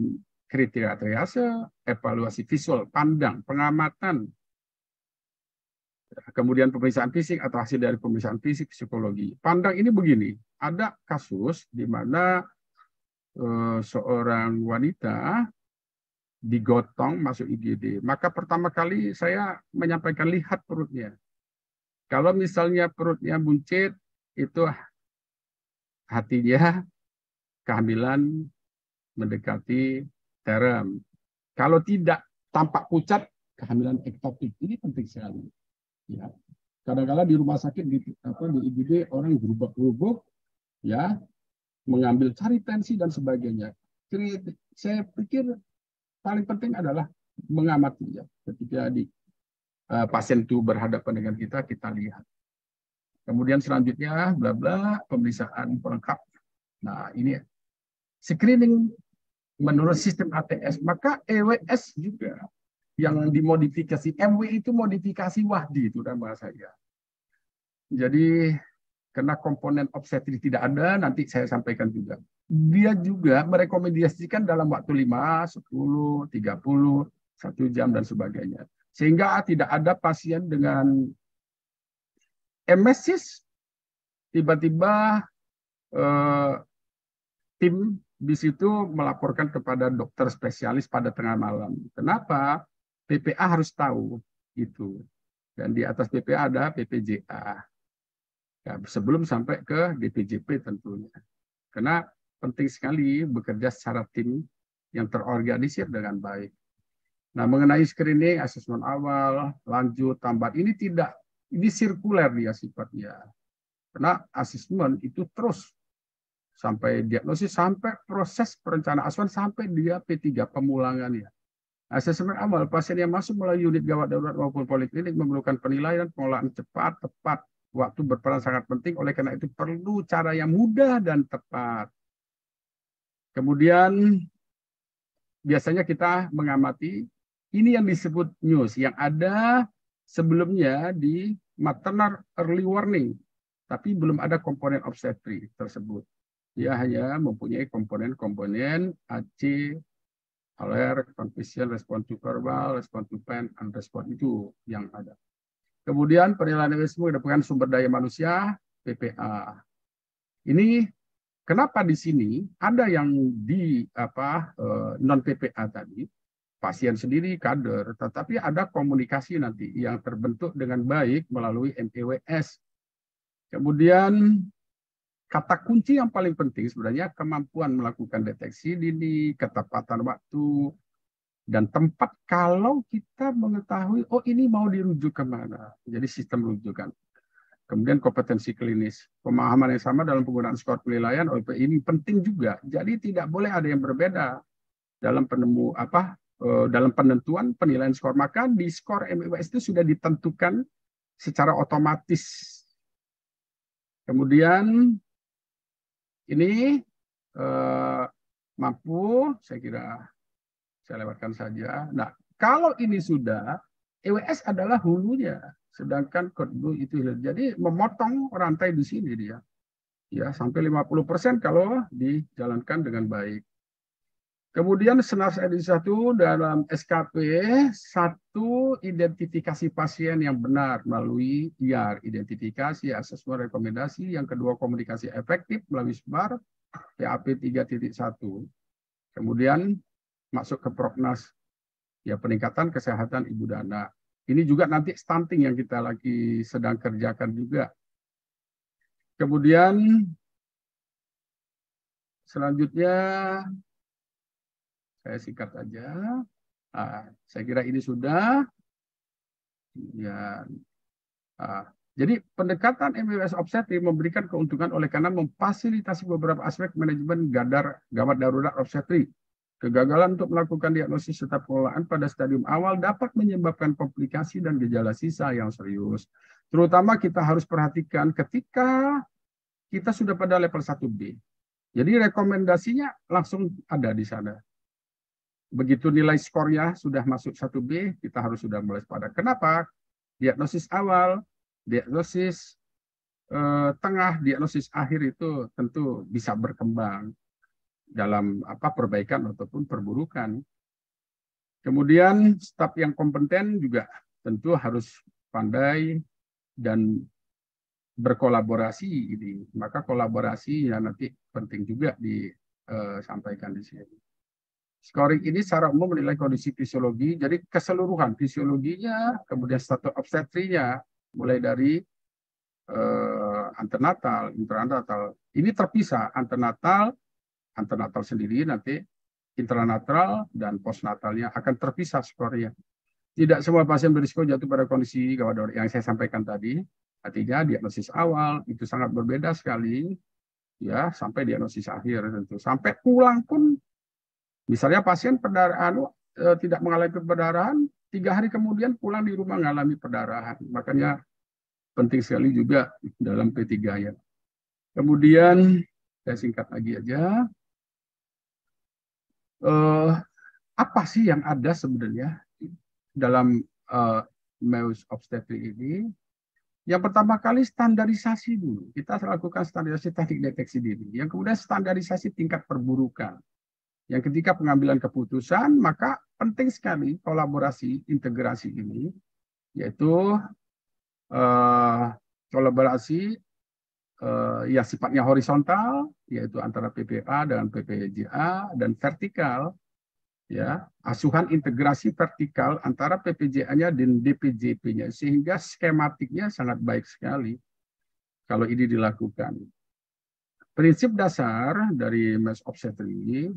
kriteria triase, evaluasi visual, pandang, pengamatan, kemudian pemeriksaan fisik atau hasil dari pemeriksaan fisik psikologi. Pandang ini begini, ada kasus di mana Eh, seorang wanita digotong masuk IGD. Maka pertama kali saya menyampaikan lihat perutnya. Kalau misalnya perutnya buncit, itu hatinya kehamilan mendekati term. Kalau tidak tampak pucat, kehamilan ektopik. Ini penting sekali. Ya. Kadang-kadang di rumah sakit di apa di IGD orang berubah-ubah ya mengambil cari tensi dan sebagainya. Kritik, Saya pikir paling penting adalah mengamati ya. Ketika di uh, pasien itu berhadapan dengan kita, kita lihat. Kemudian selanjutnya bla bla pemeriksaan pelengkap. Nah, ini ya. screening menurut sistem ATS, maka EWS juga yang dimodifikasi MW itu modifikasi wahdi itu bahasa saya. Jadi karena komponen obstetri tidak ada, nanti saya sampaikan juga. Dia juga merekomendasikan dalam waktu 5, 10, 30, 1 jam, dan sebagainya. Sehingga tidak ada pasien dengan emesis, tiba-tiba eh, tim di situ melaporkan kepada dokter spesialis pada tengah malam. Kenapa? PPA harus tahu itu. Dan di atas PPA ada PPJA ya, sebelum sampai ke DPJP tentunya. Karena penting sekali bekerja secara tim yang terorganisir dengan baik. Nah, mengenai screening, asesmen awal, lanjut, tambah ini tidak, ini sirkuler dia sifatnya. Karena asesmen itu terus sampai diagnosis, sampai proses perencanaan asuhan, sampai dia P3, pemulangan ya Asesmen awal, pasien yang masuk melalui unit gawat darurat maupun poliklinik memerlukan penilaian, pengolahan cepat, tepat, Waktu berperan sangat penting, oleh karena itu perlu cara yang mudah dan tepat. Kemudian biasanya kita mengamati ini yang disebut news yang ada sebelumnya di maternal early warning, tapi belum ada komponen obstetri tersebut. Dia hanya mempunyai komponen-komponen AC, alert, confusion, respon to verbal, respon to pain, and respon itu yang ada. Kemudian penilaian ilmu kedepankan sumber daya manusia, PPA. Ini kenapa di sini ada yang di apa eh, non PPA tadi, pasien sendiri, kader, tetapi ada komunikasi nanti yang terbentuk dengan baik melalui MPWS. E Kemudian kata kunci yang paling penting sebenarnya kemampuan melakukan deteksi dini, ketepatan waktu, dan tempat kalau kita mengetahui oh ini mau dirujuk kemana jadi sistem rujukan kemudian kompetensi klinis pemahaman yang sama dalam penggunaan skor penilaian OIP oh, ini penting juga jadi tidak boleh ada yang berbeda dalam penemu apa eh, dalam penentuan penilaian skor maka di skor MIWS itu sudah ditentukan secara otomatis kemudian ini eh, mampu saya kira saya lewatkan saja. Nah, kalau ini sudah, EWS adalah hulunya, sedangkan kedua itu hilir. Jadi memotong rantai di sini dia. Ya, sampai 50% kalau dijalankan dengan baik. Kemudian SNAS id Satu dalam SKP, satu identifikasi pasien yang benar melalui IAR, identifikasi, asesmen rekomendasi, yang kedua komunikasi efektif melalui SMAR, PAP 3.1. Kemudian masuk ke prognos ya peningkatan kesehatan ibu dan anak. Ini juga nanti stunting yang kita lagi sedang kerjakan juga. Kemudian selanjutnya saya singkat aja. Nah, saya kira ini sudah. Ya. Nah, jadi pendekatan MWS offset memberikan keuntungan oleh karena memfasilitasi beberapa aspek manajemen gadar gawat darurat offset Kegagalan untuk melakukan diagnosis serta pengelolaan pada stadium awal dapat menyebabkan komplikasi dan gejala sisa yang serius. Terutama kita harus perhatikan ketika kita sudah pada level 1B. Jadi rekomendasinya langsung ada di sana. Begitu nilai skornya sudah masuk 1B, kita harus sudah mulai pada. Kenapa? Diagnosis awal, diagnosis eh, tengah, diagnosis akhir itu tentu bisa berkembang dalam apa perbaikan ataupun perburukan. Kemudian staf yang kompeten juga tentu harus pandai dan berkolaborasi ini. Maka kolaborasi ya nanti penting juga disampaikan eh, di sini. Scoring ini secara umum menilai kondisi fisiologi, jadi keseluruhan fisiologinya, kemudian status obstetrinya, mulai dari eh, antenatal, intranatal. Ini terpisah antenatal, antenatal sendiri nanti intranatal dan postnatalnya akan terpisah skornya. Tidak semua pasien berisiko jatuh pada kondisi gawat yang saya sampaikan tadi. Artinya diagnosis awal itu sangat berbeda sekali ya sampai diagnosis akhir tentu. Sampai pulang pun misalnya pasien perdarahan e, tidak mengalami perdarahan, tiga hari kemudian pulang di rumah mengalami perdarahan. Makanya penting sekali juga dalam P3 ya. Kemudian saya singkat lagi aja eh, apa sih yang ada sebenarnya dalam eh, Meus obstetri ini? Yang pertama kali standarisasi dulu. Kita lakukan standarisasi teknik deteksi dini. Yang kemudian standarisasi tingkat perburukan. Yang ketika pengambilan keputusan, maka penting sekali kolaborasi integrasi ini, yaitu eh, kolaborasi Eh, ya yang sifatnya horizontal yaitu antara PPA dan PPJA dan vertikal ya asuhan integrasi vertikal antara PPJA-nya dan DPJP-nya sehingga skematiknya sangat baik sekali kalau ini dilakukan. Prinsip dasar dari mass ini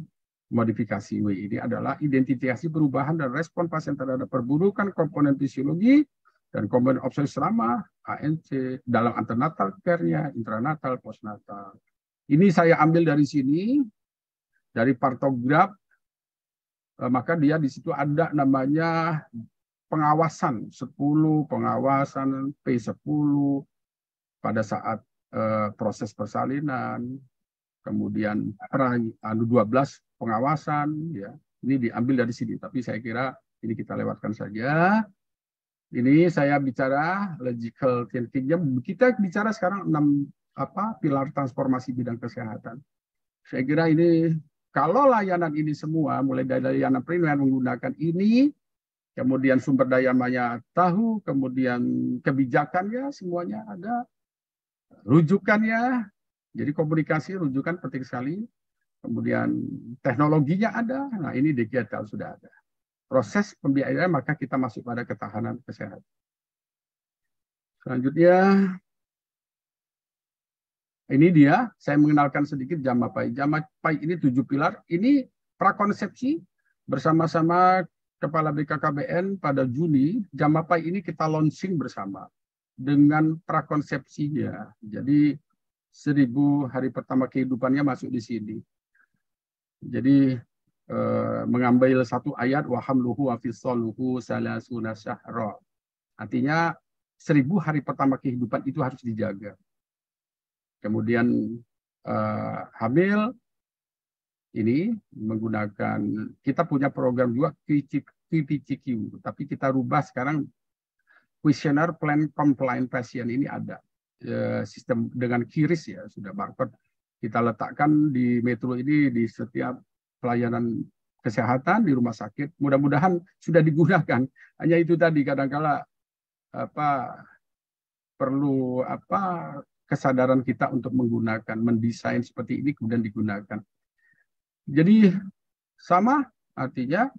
modifikasi W ini adalah identifikasi perubahan dan respon pasien terhadap perburukan komponen fisiologi dan komponen obstetri selama ANC, dalam antenatal care-nya, intranatal, postnatal. Ini saya ambil dari sini, dari partograf, eh, maka dia di situ ada namanya pengawasan 10, pengawasan P10 pada saat eh, proses persalinan, kemudian pra 12 anu pengawasan ya. Ini diambil dari sini, tapi saya kira ini kita lewatkan saja. Ini saya bicara logical thinking. Kita bicara sekarang enam apa pilar transformasi bidang kesehatan. Saya kira ini kalau layanan ini semua mulai dari layanan primer menggunakan ini, kemudian sumber daya maya tahu, kemudian kebijakannya semuanya ada, rujukannya, jadi komunikasi rujukan penting sekali, kemudian teknologinya ada, nah ini digital sudah ada proses pembiayaan maka kita masuk pada ketahanan kesehatan. Selanjutnya ini dia, saya mengenalkan sedikit Jama pai ini tujuh pilar. Ini prakonsepsi bersama-sama Kepala BKKBN pada Juni. pai ini kita launching bersama dengan prakonsepsinya. Jadi seribu hari pertama kehidupannya masuk di sini. Jadi Eh, mengambil satu ayat wahamluhu wa fisaluhu salasuna syahra. Artinya seribu hari pertama kehidupan itu harus dijaga. Kemudian uh, hamil ini menggunakan kita punya program juga QPCQ, tapi kita rubah sekarang questionnaire plan compliant pasien ini ada eh, sistem dengan kiris ya sudah barcode kita letakkan di metro ini di setiap pelayanan kesehatan di rumah sakit. Mudah-mudahan sudah digunakan. Hanya itu tadi kadangkala apa perlu apa kesadaran kita untuk menggunakan, mendesain seperti ini kemudian digunakan. Jadi sama artinya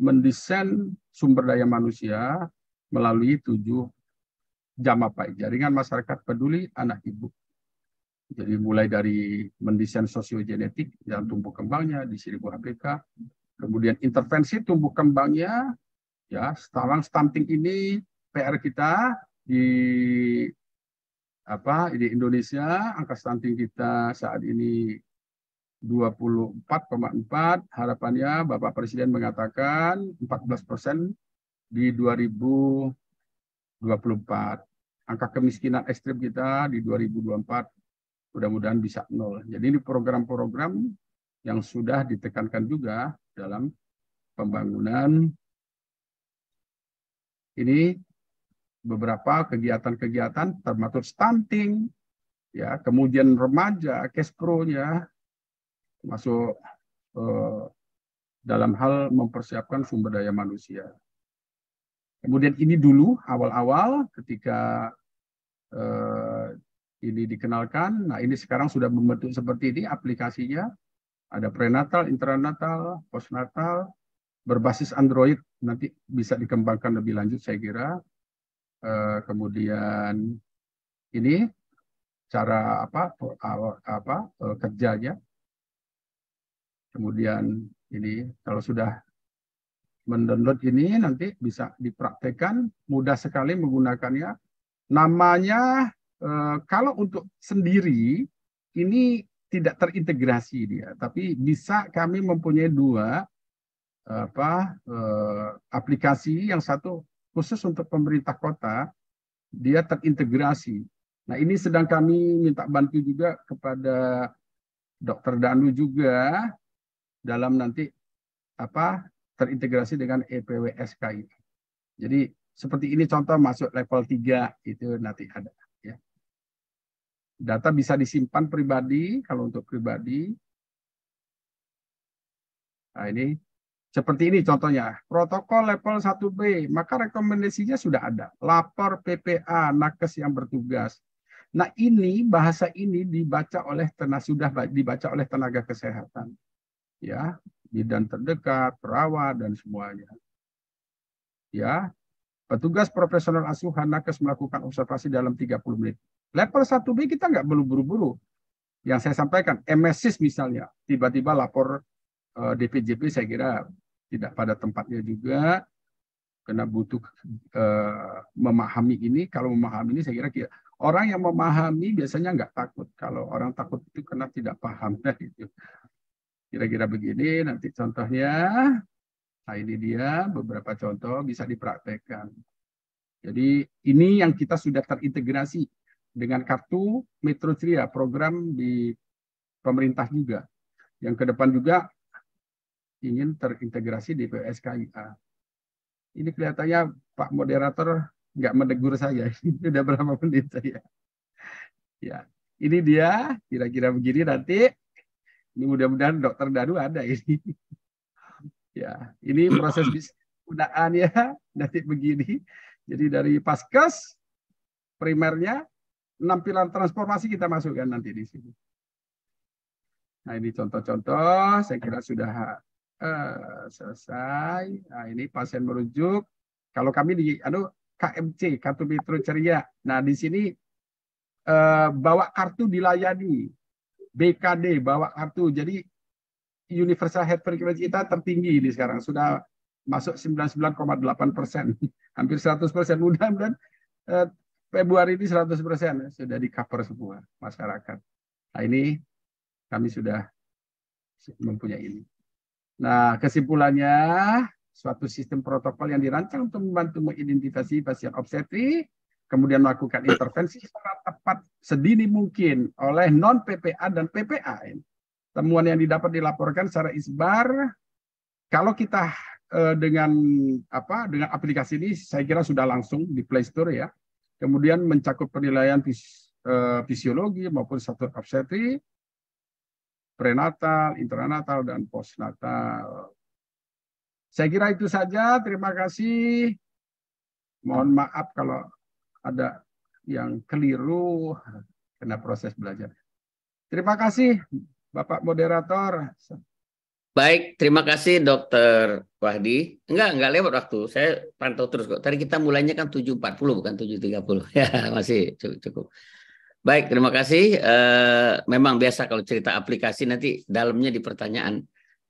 mendesain sumber daya manusia melalui tujuh jamapai jaringan masyarakat peduli anak ibu jadi mulai dari mendesain sosiogenetik dan tumbuh kembangnya di seribu HPK, kemudian intervensi tumbuh kembangnya, ya sekarang stunting ini PR kita di apa di Indonesia angka stunting kita saat ini 24,4 harapannya Bapak Presiden mengatakan 14 persen di 2024 angka kemiskinan ekstrim kita di 2024 mudah-mudahan bisa nol. Jadi ini program-program yang sudah ditekankan juga dalam pembangunan ini beberapa kegiatan-kegiatan termasuk stunting ya kemudian remaja kespro-nya masuk eh, dalam hal mempersiapkan sumber daya manusia kemudian ini dulu awal-awal ketika eh, ini dikenalkan. Nah, ini sekarang sudah membentuk seperti ini aplikasinya. Ada prenatal, intranatal, postnatal, berbasis Android. Nanti bisa dikembangkan lebih lanjut saya kira. Eh, kemudian ini cara apa eh, apa eh, kerjanya. Kemudian ini kalau sudah mendownload ini nanti bisa dipraktekkan mudah sekali menggunakannya. Namanya Eh, kalau untuk sendiri ini tidak terintegrasi dia, tapi bisa kami mempunyai dua apa eh, aplikasi yang satu khusus untuk pemerintah kota dia terintegrasi. Nah ini sedang kami minta bantu juga kepada Dokter Danu juga dalam nanti apa terintegrasi dengan EPWSKI. Jadi seperti ini contoh masuk level 3 itu nanti ada. Data bisa disimpan pribadi kalau untuk pribadi. Nah, ini seperti ini contohnya, protokol level 1B, maka rekomendasinya sudah ada. Lapor PPA, nakes yang bertugas. Nah ini, bahasa ini dibaca oleh tenaga, sudah dibaca oleh tenaga kesehatan. Ya, bidan terdekat, perawat, dan semuanya. Ya, petugas profesional asuhan nakes melakukan observasi dalam 30 menit. Level 1B kita nggak perlu buru-buru. Yang saya sampaikan, MSIS misalnya, tiba-tiba lapor uh, eh, DPJP saya kira tidak pada tempatnya juga, karena butuh uh, memahami ini. Kalau memahami ini saya kira, kira orang yang memahami biasanya nggak takut. Kalau orang takut itu karena tidak paham. itu Kira-kira begini, nanti contohnya. Nah ini dia beberapa contoh bisa dipraktekkan. Jadi ini yang kita sudah terintegrasi dengan kartu Metro Ceria, program di pemerintah juga, yang ke depan juga ingin terintegrasi di PSKIA. Ini kelihatannya Pak Moderator nggak menegur saya, ini udah berapa menit saya. Ya, ini dia kira-kira begini nanti. Ini mudah-mudahan dokter Dadu ada ini. Ya, ini proses penggunaan ya nanti begini. Jadi dari paskes primernya enam transformasi kita masukkan nanti di sini. Nah ini contoh-contoh, saya kira sudah uh, selesai. Nah ini pasien merujuk. Kalau kami di aduh KMC kartu Mitra Ceria. Nah di sini uh, bawa kartu dilayani, BKD bawa kartu. Jadi universal head frequency kita tertinggi ini sekarang sudah masuk 99,8 persen, hampir 100 persen. Mudah-mudahan eh, Februari ini 100% persen ya, sudah di cover semua masyarakat. Nah, ini kami sudah mempunyai ini. Nah, kesimpulannya suatu sistem protokol yang dirancang untuk membantu mengidentifikasi pasien obstetri, kemudian melakukan intervensi secara tepat sedini mungkin oleh non PPA dan PPA. Temuan yang didapat dilaporkan secara isbar kalau kita eh, dengan apa dengan aplikasi ini saya kira sudah langsung di Play Store ya kemudian mencakup penilaian fisi, eh, fisiologi maupun satu obstetri, prenatal, intranatal, dan postnatal. Saya kira itu saja. Terima kasih. Mohon maaf kalau ada yang keliru karena proses belajar. Terima kasih Bapak Moderator. Baik, terima kasih Dokter Wahdi. Enggak, enggak lewat waktu. Saya pantau terus kok. Tadi kita mulainya kan 7.40 bukan 7.30. Ya, masih cukup. Baik, terima kasih. E, memang biasa kalau cerita aplikasi nanti dalamnya di pertanyaan.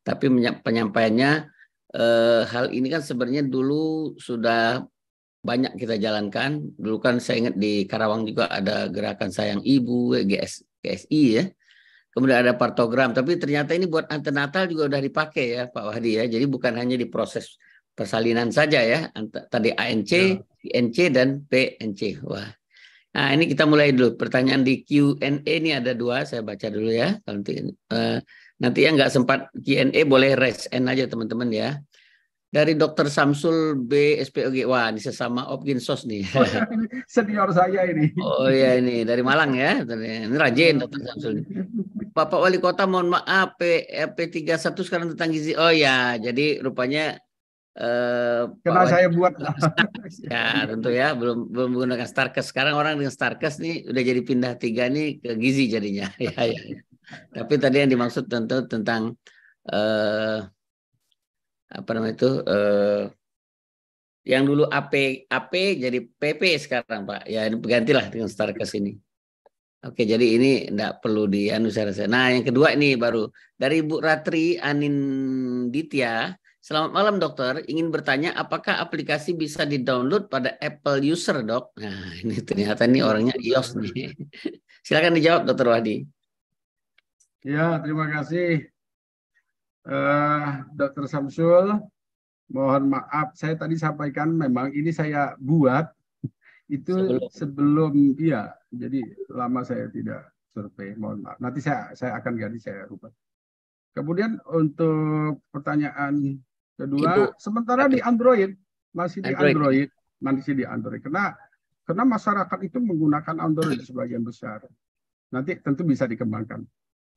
Tapi penyampaiannya e, hal ini kan sebenarnya dulu sudah banyak kita jalankan. Dulu kan saya ingat di Karawang juga ada gerakan sayang ibu, eh, GS, GSI ya kemudian ada partogram. Tapi ternyata ini buat antenatal juga sudah dipakai ya Pak Wahdi ya. Jadi bukan hanya di proses persalinan saja ya, tadi ANC, ya. dan PNC. Wah. Nah, ini kita mulai dulu. Pertanyaan di Q&A ini ada dua, saya baca dulu ya. Nanti, eh, nanti yang nggak sempat Q&A boleh rest N aja teman-teman ya dari Dokter Samsul B SPOG. Wah, ini sesama Opginsos nih. Oh, iya, senior saya ini. Oh iya ini dari Malang ya. Ini rajin Dokter Samsul. Bapak Wali Kota mohon maaf P eh, P31 sekarang tentang gizi. Oh ya, jadi rupanya eh Kenapa saya Wali, buat ya tentu ya belum belum menggunakan Starkes sekarang orang dengan Starkes nih udah jadi pindah tiga nih ke gizi jadinya ya, ya, ya. tapi tadi yang dimaksud tentu tentang eh apa namanya itu eh, yang dulu AP AP jadi PP sekarang Pak. Ya ini gantilah dengan ke sini Oke, jadi ini enggak perlu di anu saya Nah, yang kedua ini baru dari Bu Ratri Anin Ditya. Selamat malam dokter, ingin bertanya apakah aplikasi bisa di-download pada Apple user, Dok? Nah, ini ternyata ini orangnya iOS nih. Silakan dijawab Dokter Wadi. Ya, terima kasih Uh, eh, Dr. Samsul, mohon maaf saya tadi sampaikan memang ini saya buat itu sebelum, sebelum iya jadi lama saya tidak survei mohon maaf nanti saya saya akan ganti saya rubah kemudian untuk pertanyaan kedua itu. sementara di Android masih di Android. Android masih di Android karena karena masyarakat itu menggunakan Android sebagian besar nanti tentu bisa dikembangkan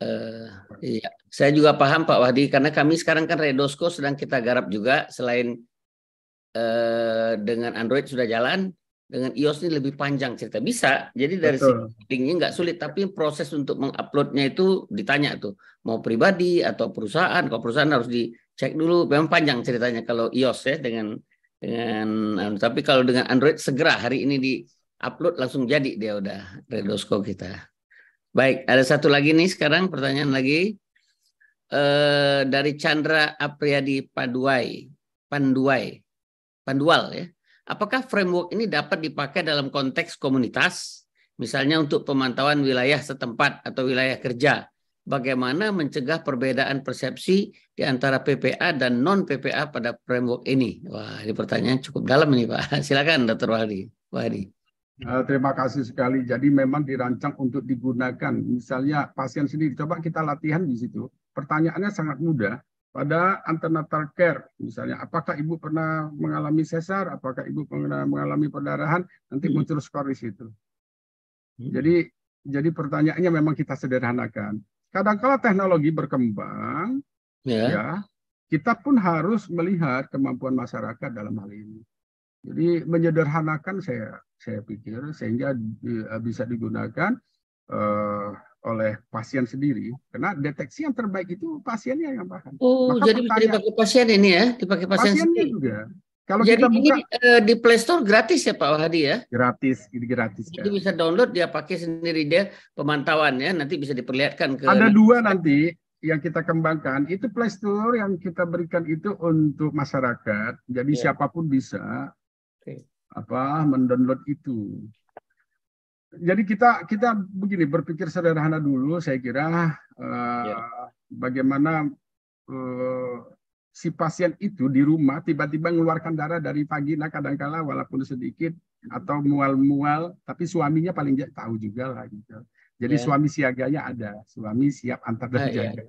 Eh, iya, saya juga paham Pak Wahdi karena kami sekarang kan Redosco sedang kita garap juga selain uh, dengan Android sudah jalan, dengan iOS ini lebih panjang cerita bisa. Jadi dari sini nggak sulit, tapi proses untuk menguploadnya itu ditanya tuh mau pribadi atau perusahaan. Kalau perusahaan harus dicek dulu, memang panjang ceritanya kalau iOS ya dengan dengan anu, tapi kalau dengan Android segera hari ini di upload langsung jadi dia udah Redosko kita. Baik, ada satu lagi nih sekarang pertanyaan lagi eh, dari Chandra Apriyadi Paduai, Panduai, Pandual ya. Apakah framework ini dapat dipakai dalam konteks komunitas, misalnya untuk pemantauan wilayah setempat atau wilayah kerja? Bagaimana mencegah perbedaan persepsi di antara PPA dan non PPA pada framework ini? Wah, ini pertanyaan cukup dalam ini Pak. Silakan Dr. Wahdi. Wahdi. Eh, terima kasih sekali. Jadi memang dirancang untuk digunakan. Misalnya pasien sendiri, coba kita latihan di situ. Pertanyaannya sangat mudah. Pada antenatal care, misalnya, apakah ibu pernah mengalami sesar? Apakah ibu pernah mengalami perdarahan, Nanti hmm. muncul skor di situ. Hmm. Jadi, jadi pertanyaannya memang kita sederhanakan. Kadangkala -kadang teknologi berkembang, yeah. ya, kita pun harus melihat kemampuan masyarakat dalam hal ini. Jadi menyederhanakan saya saya pikir sehingga di, eh, bisa digunakan uh, oleh pasien sendiri karena deteksi yang terbaik itu pasiennya yang paham. Oh, Maka jadi dipakai pasien ini ya, dipakai pasien pasiennya sendiri. juga. Kalau jadi kita buka, ini uh, eh, di Play Store gratis ya Pak Wahdi ya? Gratis, ini gratis. Jadi kan. bisa download dia pakai sendiri dia pemantauannya nanti bisa diperlihatkan ke Ada dua nanti yang kita kembangkan itu Play Store yang kita berikan itu untuk masyarakat. Jadi yeah. siapapun bisa apa mendownload itu. Jadi kita kita begini berpikir sederhana dulu saya kira uh, eh, yeah. bagaimana uh, si pasien itu di rumah tiba-tiba mengeluarkan darah dari vagina kadangkala walaupun sedikit atau mual-mual tapi suaminya paling tahu juga lah gitu. Jadi yeah. suami siaganya ada, suami siap antar dan yeah, Yeah.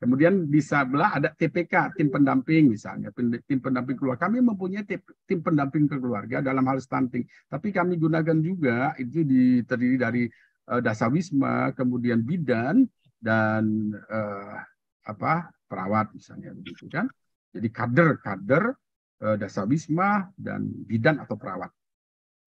Kemudian di sebelah ada TPK, tim pendamping misalnya. Tim pendamping keluarga. Kami mempunyai tim pendamping keluarga dalam hal stunting. Tapi kami gunakan juga itu di, terdiri dari uh, eh, dasawisma, kemudian bidan dan uh, apa perawat misalnya begitu kan. Jadi kader-kader uh, eh, dasawisma dan bidan atau perawat.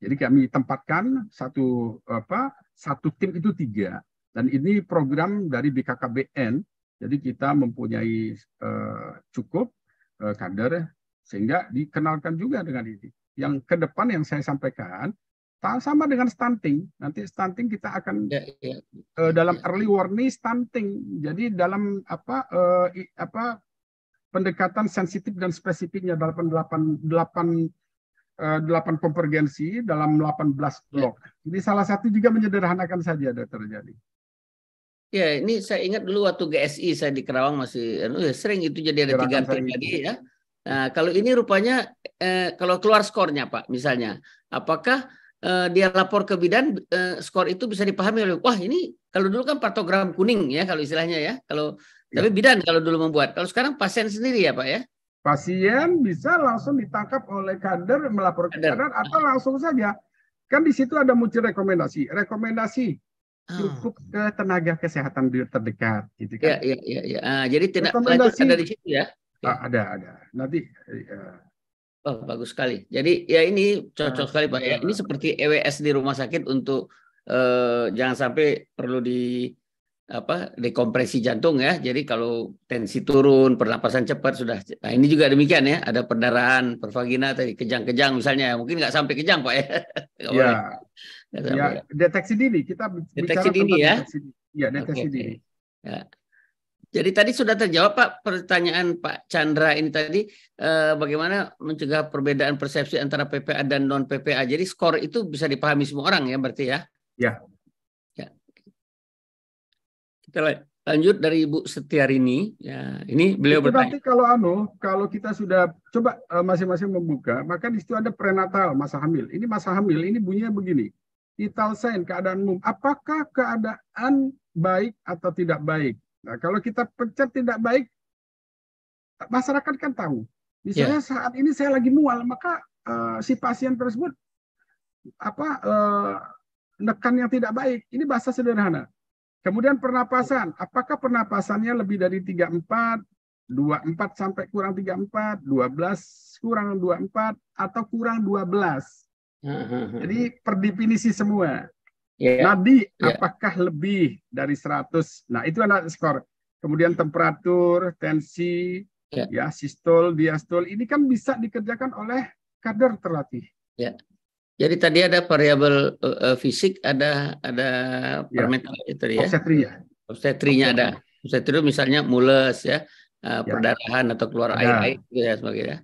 Jadi kami tempatkan satu apa satu tim itu tiga dan ini program dari BKKBN jadi kita mempunyai uh, cukup uh, kader ya, sehingga dikenalkan juga dengan ini. Yang ke depan yang saya sampaikan sama dengan stunting. Nanti stunting kita akan ya, ya. uh, dalam ya. early warning stunting. Jadi dalam apa i, apa pendekatan sensitif dan spesifiknya dalam 8 8 8 konvergensi dalam 18 ya. blok. Ini salah satu juga menyederhanakan saja ada terjadi. Ya, ini saya ingat dulu waktu GSI saya di Kerawang masih uh, sering itu jadi ada tiga tim lagi ya. Nah, kalau ini rupanya eh, kalau keluar skornya Pak, misalnya, apakah eh, dia lapor ke bidan eh, skor itu bisa dipahami oleh wah ini kalau dulu kan partogram kuning ya kalau istilahnya ya. Kalau ya. tapi bidan kalau dulu membuat. Kalau sekarang pasien sendiri ya Pak ya. Pasien bisa langsung ditangkap oleh kader melapor kader. kader atau langsung saja. Kan di situ ada muncul rekomendasi. Rekomendasi cukup ah. ke tenaga kesehatan terdekat gitu kan. Iya iya iya ah, jadi tidak ada di situ ya? ya. Ah, ada ada. Nanti uh, Oh, bagus sekali. Jadi ya ini cocok sekali Pak ya. Ini ah. seperti EWS di rumah sakit untuk eh, jangan sampai perlu di apa dekompresi jantung ya. Jadi kalau tensi turun, pernapasan cepat sudah. Nah ini juga demikian ya. Ada perdarahan pervagina tadi kejang-kejang misalnya. Mungkin nggak sampai kejang pak ya. ya. sampai, iya. ya. Deteksi dini kita deteksi dini ya. Deteksi, ya deteksi okay. dini. Ya. Jadi tadi sudah terjawab Pak pertanyaan Pak Chandra ini tadi eh, bagaimana mencegah perbedaan persepsi antara PPA dan non PPA. Jadi skor itu bisa dipahami semua orang ya berarti ya. Ya, kita lanjut dari Ibu Setiarini. Ya, ini beliau itu bertanya. Berarti kalau anu, kalau kita sudah coba eh, masing-masing membuka, maka di situ ada prenatal masa hamil. Ini masa hamil, ini bunyinya begini. ital sign keadaan umum. Apakah keadaan baik atau tidak baik? Nah, kalau kita pencet tidak baik, masyarakat kan tahu. Misalnya yeah. saat ini saya lagi mual, maka uh, si pasien tersebut apa uh, nekan yang tidak baik. Ini bahasa sederhana. Kemudian pernapasan, apakah pernapasannya lebih dari 34, 24 sampai kurang 34, 12 kurang 24 atau kurang 12. Jadi per definisi semua. Yeah. Nadi yeah. apakah lebih dari 100? Nah, itu adalah skor. Kemudian temperatur, tensi, yeah. ya sistol, diastol ini kan bisa dikerjakan oleh kader terlatih. Yeah. Jadi tadi ada variabel uh, fisik, ada ada ya. parameter itu ya. Obstetrinya. Obstetrinya ada. Obstetri misalnya mules ya, uh, ya. perdarahan atau keluar air air gitu ya sebagainya.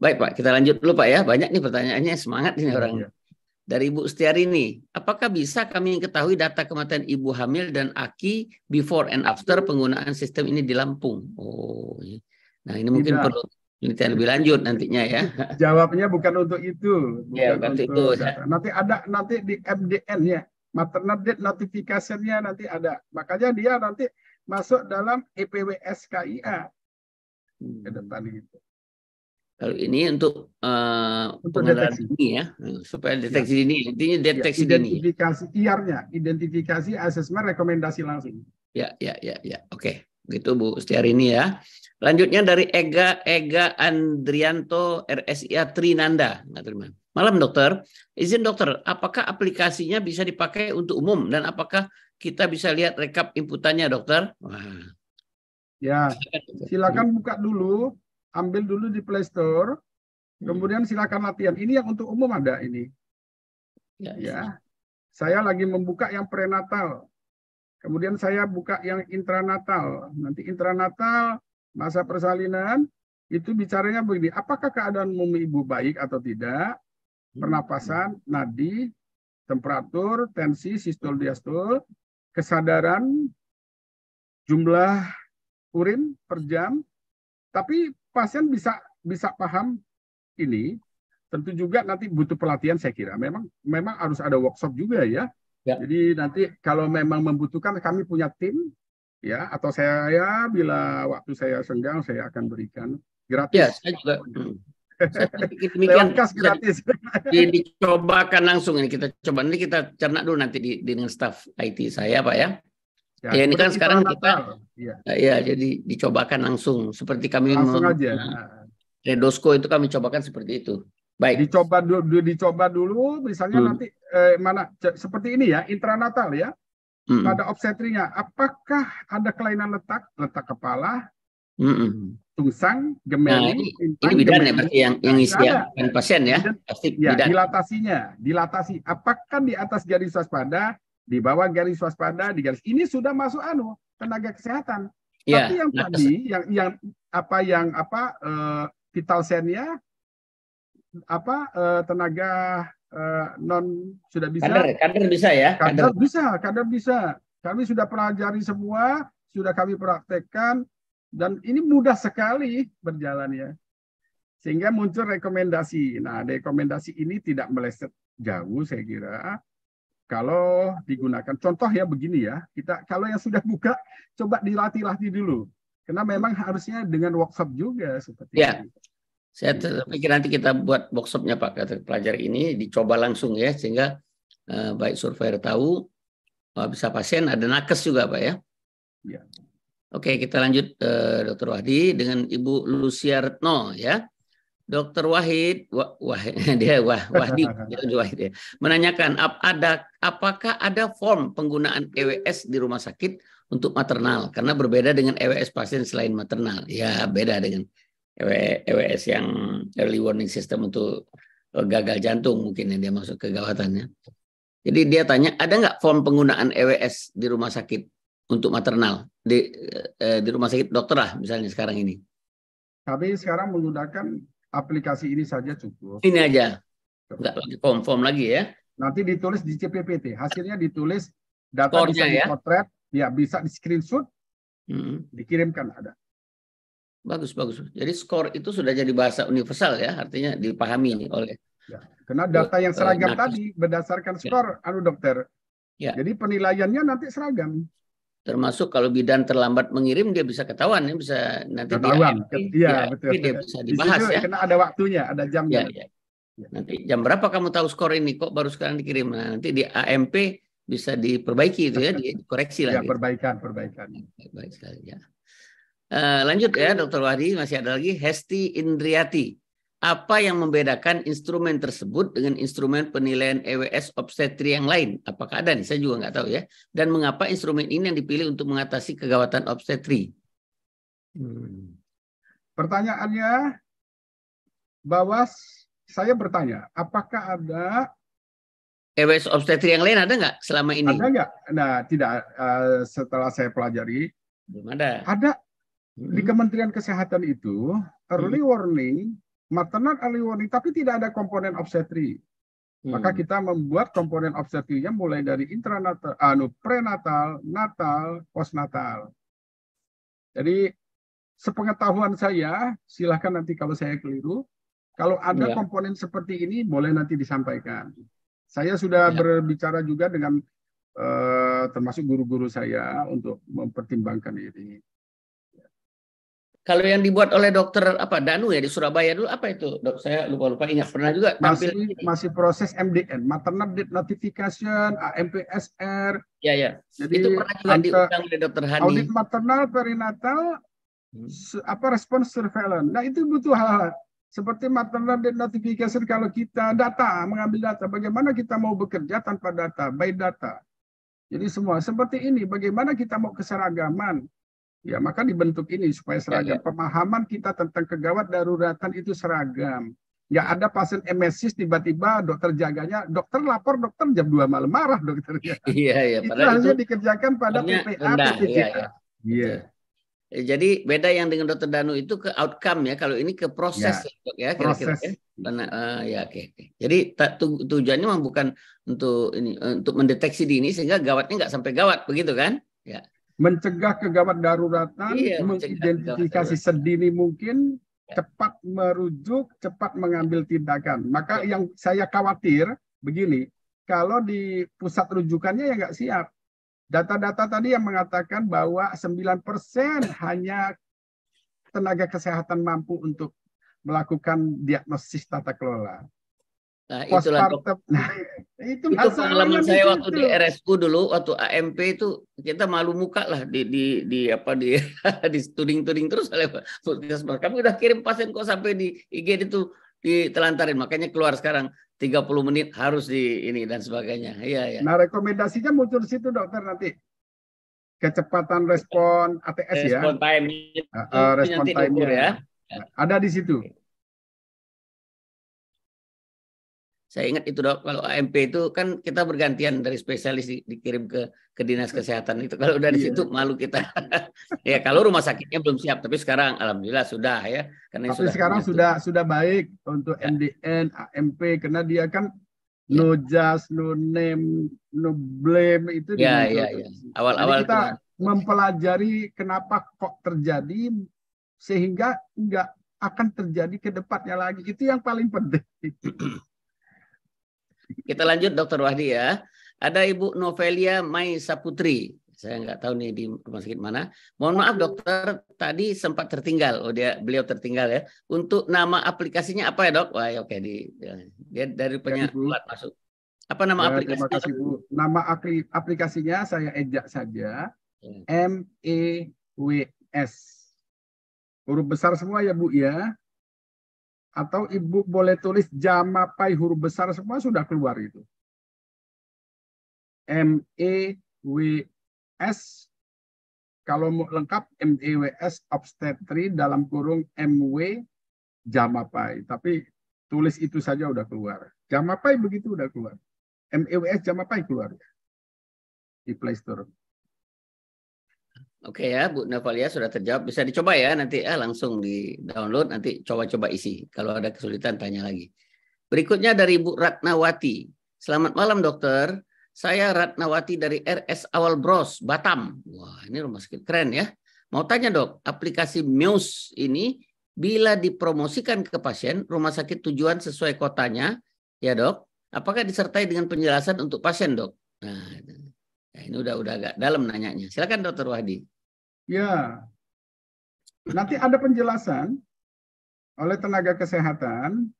Baik Pak, kita lanjut dulu Pak ya. Banyak nih pertanyaannya, semangat ini iya, orang. Ya. Dari Ibu ini. apakah bisa kami ketahui data kematian ibu hamil dan aki before and after penggunaan sistem ini di Lampung? Oh, iya. nah ini mungkin Tidak. perlu penelitian lebih lanjut nantinya ya. Jawabnya bukan untuk itu. Bukan ya, untuk itu. Ya. Nanti ada nanti di MDN ya, maternal death notification-nya nanti ada. Makanya dia nanti masuk dalam EPWS KIA hmm. ke depan itu. Kalau ini untuk, uh, untuk ya, iya. deteksi. dini ya, supaya deteksi ya. dini. Intinya deteksi ya, identifikasi dini. IR-nya, identifikasi, asesmen, rekomendasi langsung. Ya, ya, ya, ya. Oke, okay. gitu Bu ini ya. Lanjutnya dari Ega Ega Andrianto RSIA Trinanda. terima Malam dokter, izin dokter, apakah aplikasinya bisa dipakai untuk umum dan apakah kita bisa lihat rekap inputannya dokter? Wah. Ya, silakan buka dulu, ambil dulu di Play Store, kemudian silakan latihan. Ini yang untuk umum ada ini. Ya, ya. saya lagi membuka yang prenatal, kemudian saya buka yang intranatal. Nanti intranatal masa persalinan itu bicaranya begini, apakah keadaan mumi ibu baik atau tidak? Pernapasan, nadi, temperatur, tensi, sistol diastol, kesadaran, jumlah urin per jam. Tapi pasien bisa bisa paham ini. Tentu juga nanti butuh pelatihan saya kira. Memang memang harus ada workshop juga ya. ya. Jadi nanti kalau memang membutuhkan kami punya tim ya atau saya ya bila waktu saya senggang saya akan berikan gratis. Ya, saya juga. saya demikian. kas gratis. Jadi, dicobakan langsung ini kita coba nanti kita cerna dulu nanti di, dengan staff IT saya Pak ya. Ya, ya ini kan sekarang kita, kita ya. Nah, ya jadi dicobakan langsung seperti kami langsung aja. Nah, Redosko itu kami cobakan seperti itu. Baik. Dicoba dulu dicoba dulu misalnya hmm. nanti eh, mana seperti ini ya intranatal ya mm pada obstetrinya. Apakah ada kelainan letak, letak kepala, Mm-mm. tusang, gemeli, nah, ini, bidan ya, yang yang isi ya, pasien ya, pasti ya, Dilatasinya, dilatasi. Apakah di atas garis waspada, di bawah garis waspada, di garis ini sudah masuk anu tenaga kesehatan. Yeah. Tapi yang nah, tadi yang yang apa yang apa uh, vital sennya apa uh, tenaga uh, non sudah bisa. Kader, kader bisa ya. Kader. kader bisa, kader bisa. Kami sudah pelajari semua, sudah kami praktekkan dan ini mudah sekali berjalan ya. Sehingga muncul rekomendasi. Nah, rekomendasi ini tidak meleset jauh saya kira kalau digunakan contoh ya begini ya kita kalau yang sudah buka coba dilatih-latih dulu karena memang harusnya dengan workshop juga seperti ya. itu. Saya iya, pikir nanti kita buat workshopnya Pak kata pelajar ini dicoba langsung ya sehingga eh, baik survei tahu eh, bisa pasien ada nakes juga Pak ya. ya. Oke kita lanjut eh, Dokter Wahdi dengan Ibu Lucia Retno ya. Dokter Wahid wah, wah dia wah Wahdi Wahid ya, menanyakan ap, ada apakah ada form penggunaan EWS di rumah sakit untuk maternal karena berbeda dengan EWS pasien selain maternal ya beda dengan EWS e yang early warning system untuk eh, gagal jantung mungkin yang dia masuk kegawatannya. Jadi dia tanya ada nggak form penggunaan EWS di rumah sakit untuk maternal di eh, di rumah sakit dokter lah misalnya sekarang ini. Tapi sekarang menggunakan aplikasi ini saja cukup. Ini aja, nggak lagi form form lagi ya. Nanti ditulis di CPPT, hasilnya ditulis data Kornya, bisa dipotret, ya? ya bisa di screenshot, hmm. dikirimkan ada. Bagus, bagus. Jadi skor itu sudah jadi bahasa universal ya, artinya dipahami ya. oleh. Ya. Karena data yang seragam uh, tadi berdasarkan ya. skor, ya. anu dokter. Ya. Jadi penilaiannya nanti seragam. Termasuk kalau bidan terlambat mengirim dia bisa ketahuan, ya bisa nanti ketahuan. iya, ya, betul. Dia bisa dibahas ya. Karena ada waktunya, ada jamnya. Ya, ya, ya. Nanti jam berapa kamu tahu skor ini kok baru sekarang dikirim? Nah, nanti di AMP bisa diperbaiki itu ya, dikoreksi ya, lagi. Gitu. Ya, perbaikan, perbaikan. Baik sekali ya. Eh, lanjut ya Dokter Wadi masih ada lagi Hesti Indriati. Apa yang membedakan instrumen tersebut dengan instrumen penilaian EWS obstetri yang lain? Apakah ada nih? Saya juga nggak tahu ya. Dan mengapa instrumen ini yang dipilih untuk mengatasi kegawatan obstetri? Hmm. Pertanyaannya, Bawas, saya bertanya, apakah ada EWS obstetri yang lain ada nggak selama ini? Ada nggak? Nah, tidak. Uh, setelah saya pelajari, belum ada. Ada di hmm. Kementerian Kesehatan itu early hmm. warning, maternal early warning, tapi tidak ada komponen obstetri. Maka hmm. kita membuat komponen obstetrinya mulai dari intranatal, anu prenatal, natal, postnatal. Jadi sepengetahuan saya, silahkan nanti kalau saya keliru, kalau ada ya. komponen seperti ini boleh nanti disampaikan. Saya sudah ya. berbicara juga dengan eh, termasuk guru-guru saya untuk mempertimbangkan ini. Kalau yang dibuat oleh dokter apa Danu ya di Surabaya dulu apa itu? Dok, saya lupa-lupa ingat pernah juga masih, masih proses MDN, maternal death notification, AMPSR. Ah, ya ya. Jadi itu pernah juga diundang oleh dokter Hani. Audit maternal perinatal hmm. apa respons surveillance. Nah, itu butuh hal-hal seperti maternal death notification kalau kita data mengambil data bagaimana kita mau bekerja tanpa data by data. Jadi semua seperti ini bagaimana kita mau keseragaman Ya, maka dibentuk ini supaya seragam. Ya, ya. Pemahaman kita tentang kegawat daruratan itu seragam. Ya ada pasien emesis tiba-tiba dokter jaganya, dokter lapor dokter jam 2 malam marah dokternya. Iya, iya. Itu harusnya dikerjakan pada PPA, Iya. iya. Ya. Jadi beda yang dengan dokter Danu itu ke outcome ya, kalau ini ke proses ya, ya, ya kira-kira ya. Dan, uh, eh, ya oke. okay. Jadi tu, tujuannya memang bukan untuk ini eh, untuk mendeteksi dini sehingga gawatnya nggak sampai gawat begitu kan? Ya mencegah kegawat daruratan, iya, mengidentifikasi darurat. sedini mungkin, ya. cepat merujuk, cepat mengambil tindakan. Maka ya. yang saya khawatir begini, kalau di pusat rujukannya ya nggak siap. Data-data tadi yang mengatakan bahwa 9% hanya tenaga kesehatan mampu untuk melakukan diagnosis tata kelola. Nah, itulah dok. Nah, itu, itu pengalaman saya itu. waktu di RSU dulu waktu AMP itu kita malu muka lah di di di apa di di tuding-tuding terus oleh puskesmas. Kami udah kirim pasien kok sampai di IG itu ditelantarin. Makanya keluar sekarang 30 menit harus di ini dan sebagainya. Iya, iya. Nah, rekomendasinya muncul di situ dokter nanti kecepatan respon ATS ya. respon ya. Time. Uh, uh, respon time ya. ya. Ada di situ. saya ingat itu dok kalau AMP itu kan kita bergantian dari spesialis di, dikirim ke ke dinas kesehatan itu kalau udah di iya. situ malu kita ya kalau rumah sakitnya belum siap tapi sekarang alhamdulillah sudah ya karena tapi sudah sekarang sudah sudah baik untuk ya. MDN AMP karena dia kan ya. no just no name no blame itu ya ya ya awal-awal kita itu. mempelajari kenapa kok terjadi sehingga enggak akan terjadi ke depannya lagi itu yang paling penting Kita lanjut Dokter Wahdi ya. Ada Ibu Novelia Mai Saputri. Saya nggak tahu nih di rumah sakit mana. Mohon maaf dokter, tadi sempat tertinggal. Oh dia beliau tertinggal ya. Untuk nama aplikasinya apa ya dok? Wah ya, oke okay, di ya. dia dari penyakit masuk. Apa nama ya, aplikasinya? Terima kasih Bu. Nama aplikasinya saya ejak saja. Hmm. M E W S. Huruf besar semua ya Bu ya atau ibu boleh tulis jama pai huruf besar semua sudah keluar itu. M E W S kalau mau lengkap M E W S obstetri dalam kurung M W jama pai Tapi tulis itu saja udah keluar. Jama pai begitu udah keluar. M E W S jama pai keluar di Play Store. Oke ya, Bu Navalia sudah terjawab. Bisa dicoba ya nanti ya langsung di download nanti coba-coba isi. Kalau ada kesulitan tanya lagi. Berikutnya dari Bu Ratnawati. Selamat malam dokter. Saya Ratnawati dari RS Awal Bros Batam. Wah ini rumah sakit keren ya. Mau tanya dok, aplikasi Muse ini bila dipromosikan ke pasien rumah sakit tujuan sesuai kotanya, ya dok. Apakah disertai dengan penjelasan untuk pasien dok? Nah, nah ini udah udah agak dalam nanyanya. Silakan dokter Wahdi. Ya, nanti ada penjelasan oleh tenaga kesehatan,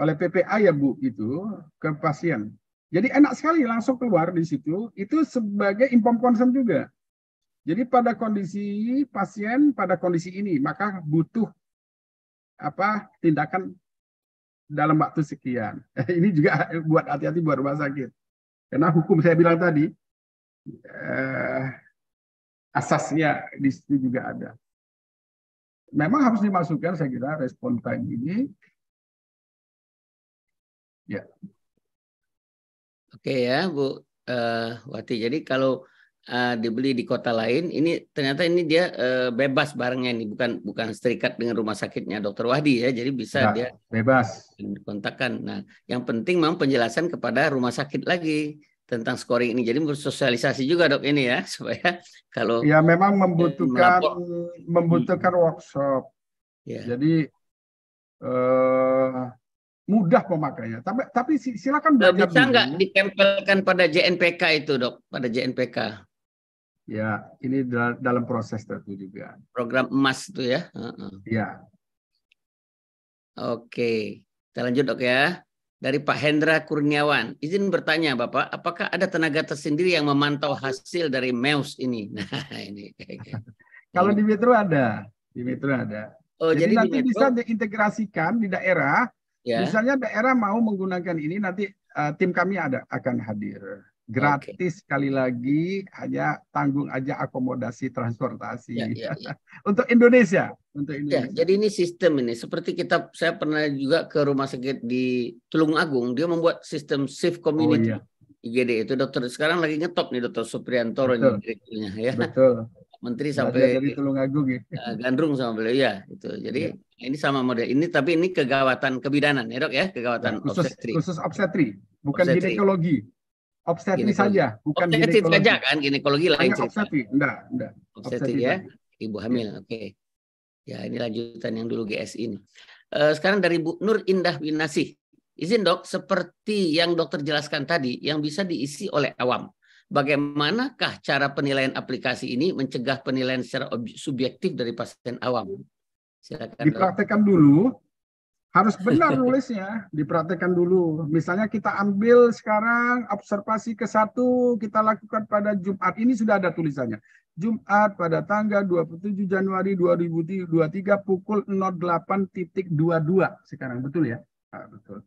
oleh PPA ya Bu itu ke pasien. Jadi enak sekali langsung keluar di situ. Itu sebagai inform konsen juga. Jadi pada kondisi pasien pada kondisi ini maka butuh apa tindakan dalam waktu sekian. Ini juga buat hati-hati buat rumah sakit. Karena hukum saya bilang tadi eh, asasnya di situ juga ada. Memang harus dimasukkan saya kira respon time ini. Ya. Oke ya Bu uh, Wati. Jadi kalau uh, dibeli di kota lain, ini ternyata ini dia uh, bebas barangnya ini bukan bukan serikat dengan rumah sakitnya Dokter Wahdi ya. Jadi bisa nah, dia bebas kontakkan. Nah, yang penting memang penjelasan kepada rumah sakit lagi tentang scoring ini. Jadi sosialisasi juga dok ini ya supaya kalau ya memang membutuhkan melapor. membutuhkan hmm. workshop. Ya. Jadi uh, mudah pemakainya. Tapi tapi silakan belajar. Bisa nggak ditempelkan pada JNPK itu dok pada JNPK? Ya ini dalam proses tentu juga. Program emas itu ya? Uh -uh. Ya. Oke, kita lanjut dok ya dari Pak Hendra Kurniawan. Izin bertanya Bapak, apakah ada tenaga tersendiri yang memantau hasil dari MEUS ini? Nah, ini Kalau di Metro ada, di Metro ada. Oh, jadi, jadi nanti bisa diintegrasikan di daerah. Ya. Misalnya daerah mau menggunakan ini nanti uh, tim kami ada akan hadir. Gratis okay. sekali lagi, hanya tanggung aja akomodasi transportasi. Ya, ya, ya. untuk Indonesia, untuk ya, Indonesia. Ya, jadi ini sistem ini seperti kita saya pernah juga ke rumah sakit di Tulung Agung, dia membuat sistem safe community. Oh, iya. IGD itu dokter sekarang lagi ngetop nih dokter Supriantoro direkturnya ya. Betul. Menteri sampai dari Tulungagung ya. Eh, gandrung sama beliau ya itu. Jadi ya. ini sama model ini tapi ini kegawatan kebidanan ya dok ya kegawatan ya, khusus, obstetri. Khusus obstetri bukan obstetri. ginekologi obstetri saja, bukan obstetri ginekologi. saja kan ginekologi lain cerita. Obstetri, enggak, enggak. Obstetri, ya, saja. ibu hamil. Oke. Okay. Ya, ini lanjutan yang dulu GSI ini. Uh, sekarang dari Bu Nur Indah Winasih. Izin dok, seperti yang dokter jelaskan tadi, yang bisa diisi oleh awam. Bagaimanakah cara penilaian aplikasi ini mencegah penilaian secara subjektif dari pasien awam? Silakan. Dipraktekan dulu harus benar nulisnya diperhatikan dulu misalnya kita ambil sekarang observasi ke satu kita lakukan pada Jumat ini sudah ada tulisannya Jumat pada tanggal 27 Januari 2023 pukul 08.22 sekarang betul ya nah, betul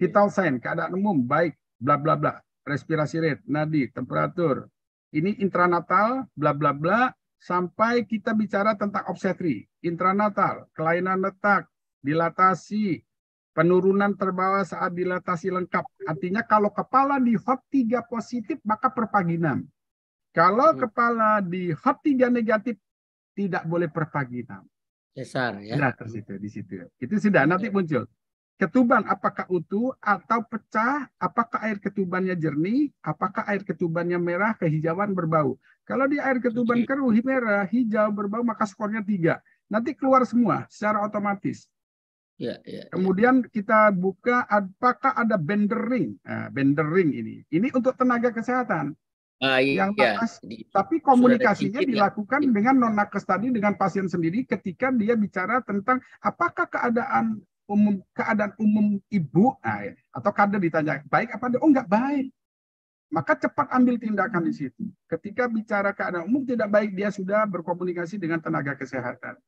kita sign keadaan umum baik bla bla bla respirasi rate nadi temperatur ini intranatal bla bla bla sampai kita bicara tentang obstetri intranatal kelainan letak dilatasi penurunan terbawah saat dilatasi lengkap. Artinya kalau kepala di hot 3 positif maka perpaginan Kalau hmm. kepala di hot 3 negatif tidak boleh perpaginan Besar ya. Nah, terus itu di situ. Itu sudah nanti ya. muncul. Ketuban apakah utuh atau pecah? Apakah air ketubannya jernih? Apakah air ketubannya merah kehijauan berbau? Kalau di air ketuban keruh merah hijau berbau maka skornya tiga. Nanti keluar semua secara otomatis. Ya, ya, ya, Kemudian ya. kita buka apakah ada bendering, nah, bendering ini. Ini untuk tenaga kesehatan. Uh, iya, yang iya. lepas, iya. tapi komunikasinya ya. dilakukan iya. dengan non nakes tadi dengan pasien sendiri ketika dia bicara tentang apakah keadaan umum keadaan umum ibu nah, ya, atau kader ditanya baik apa oh nggak baik maka cepat ambil tindakan di situ ketika bicara keadaan umum tidak baik dia sudah berkomunikasi dengan tenaga kesehatan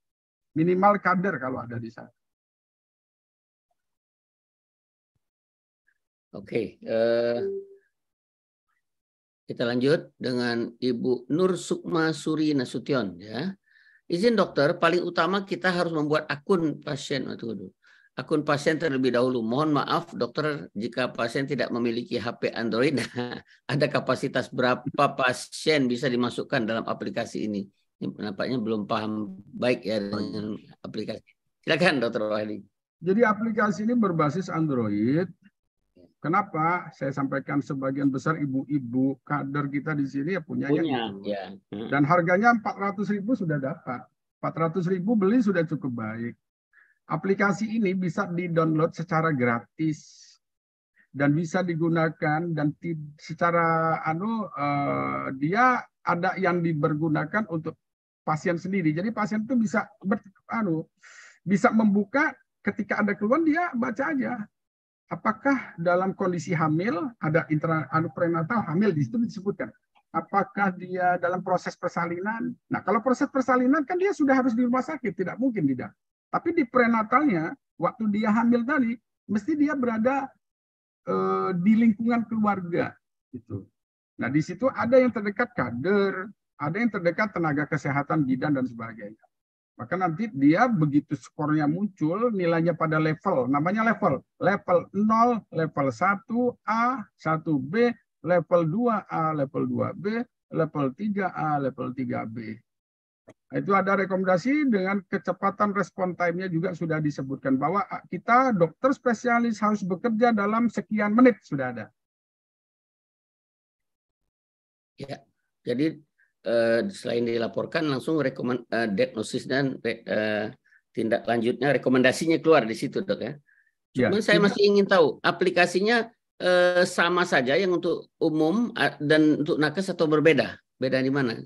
minimal kader kalau ada di sana Oke, eh, kita lanjut dengan Ibu Nur Sukma Suri Nasution ya. Izin dokter, paling utama kita harus membuat akun pasien akun pasien terlebih dahulu. Mohon maaf dokter jika pasien tidak memiliki HP Android. ada kapasitas berapa pasien bisa dimasukkan dalam aplikasi ini? ini Nampaknya belum paham baik ya dengan aplikasi. Silakan dokter Wahli. Jadi aplikasi ini berbasis Android Kenapa saya sampaikan sebagian besar ibu-ibu kader kita di sini ya punya, punya gitu. ya. Dan harganya 400 ribu sudah dapat. 400 ribu beli sudah cukup baik. Aplikasi ini bisa di-download secara gratis dan bisa digunakan dan secara anu uh, dia ada yang dipergunakan untuk pasien sendiri. Jadi pasien itu bisa ber, anu bisa membuka ketika ada keluhan dia baca aja apakah dalam kondisi hamil ada intra anu prenatal hamil di situ disebutkan apakah dia dalam proses persalinan. Nah, kalau proses persalinan kan dia sudah harus di rumah sakit, tidak mungkin tidak. Tapi di prenatalnya, waktu dia hamil tadi, mesti dia berada e, di lingkungan keluarga, gitu. Nah, di situ ada yang terdekat kader, ada yang terdekat tenaga kesehatan bidan dan sebagainya. Maka nanti dia begitu skornya muncul, nilainya pada level, namanya level. Level 0, level 1A, 1B, level 2A, level 2B, level 3A, level 3B. itu ada rekomendasi dengan kecepatan respon time-nya juga sudah disebutkan bahwa kita dokter spesialis harus bekerja dalam sekian menit sudah ada. Ya, jadi uh, selain dilaporkan langsung rekomen, uh, diagnosis dan uh, tindak lanjutnya rekomendasinya keluar di situ dok ya. ya Cuman ya. saya masih ingin tahu aplikasinya uh, sama saja yang untuk umum dan untuk nakes atau berbeda? Beda di mana?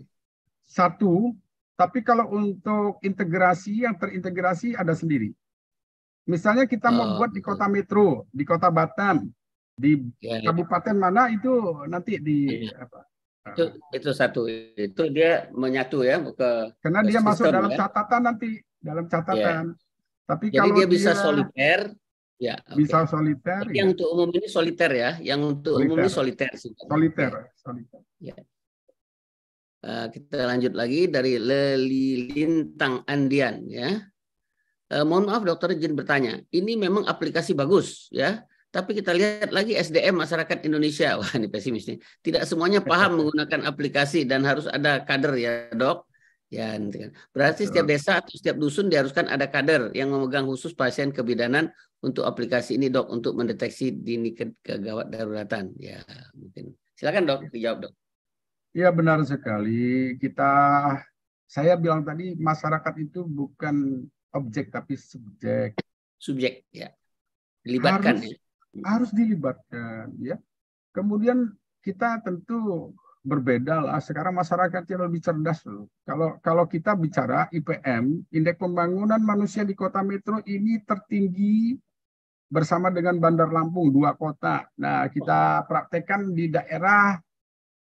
Satu, tapi kalau untuk integrasi yang terintegrasi ada sendiri. Misalnya kita oh, buat di kota metro, di kota Batam, di ya, ya. kabupaten mana itu nanti di ya. apa, itu itu satu itu dia menyatu ya ke karena dia sistem, masuk dalam ya. catatan nanti dalam catatan ya. tapi jadi kalau dia bisa dia, soliter ya bisa soliter ya. yang untuk umum ini soliter ya yang untuk soliter. umum ini soliter sih soliter ya. soliter ya. Uh, kita lanjut lagi dari Lintang Andian ya. Uh, mohon maaf dokter izin bertanya, ini memang aplikasi bagus ya tapi kita lihat lagi SDM masyarakat Indonesia, wah ini pesimis nih. Tidak semuanya paham menggunakan aplikasi dan harus ada kader ya dok. Ya, gitu kan. berarti setiap desa atau setiap dusun diharuskan ada kader yang memegang khusus pasien kebidanan untuk aplikasi ini dok untuk mendeteksi dini ke kegawat daruratan. Ya mungkin. Silakan dok ya. dijawab dok. iya benar sekali. Kita saya bilang tadi masyarakat itu bukan objek tapi subjek. Subjek ya. Dilibatkan harus, ya harus dilibatkan ya. Kemudian kita tentu berbeda lah sekarang masyarakat yang lebih cerdas loh. Kalau kalau kita bicara IPM, indeks pembangunan manusia di kota metro ini tertinggi bersama dengan Bandar Lampung dua kota. Nah, kita praktekkan di daerah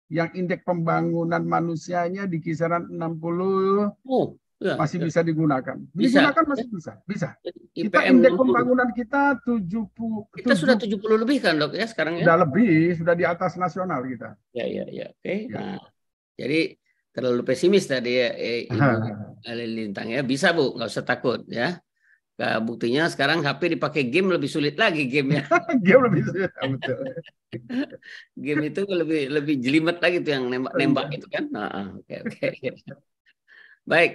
yang indeks pembangunan manusianya di kisaran 60 oh. Ya, masih ya. bisa digunakan. Bisa. Digunakan masih bisa, bisa. IPM kita indeks pembangunan kita 70 Kita 7, sudah 70 lebih kan, Dok, ya sekarang ya? Sudah lebih, sudah di atas nasional kita. Ya, ya, ya. Oke. Okay. Ya. Nah, jadi terlalu pesimis tadi ya eh, ya, ya, Ibu ya, Lintang ya. Bisa, Bu, nggak usah takut ya. Nah, buktinya sekarang HP dipakai game lebih sulit lagi gamenya. game lebih sulit, game itu lebih lebih jelimet lagi tuh yang nembak-nembak itu iya. gitu kan. Nah, oke okay, oke. Okay. Baik,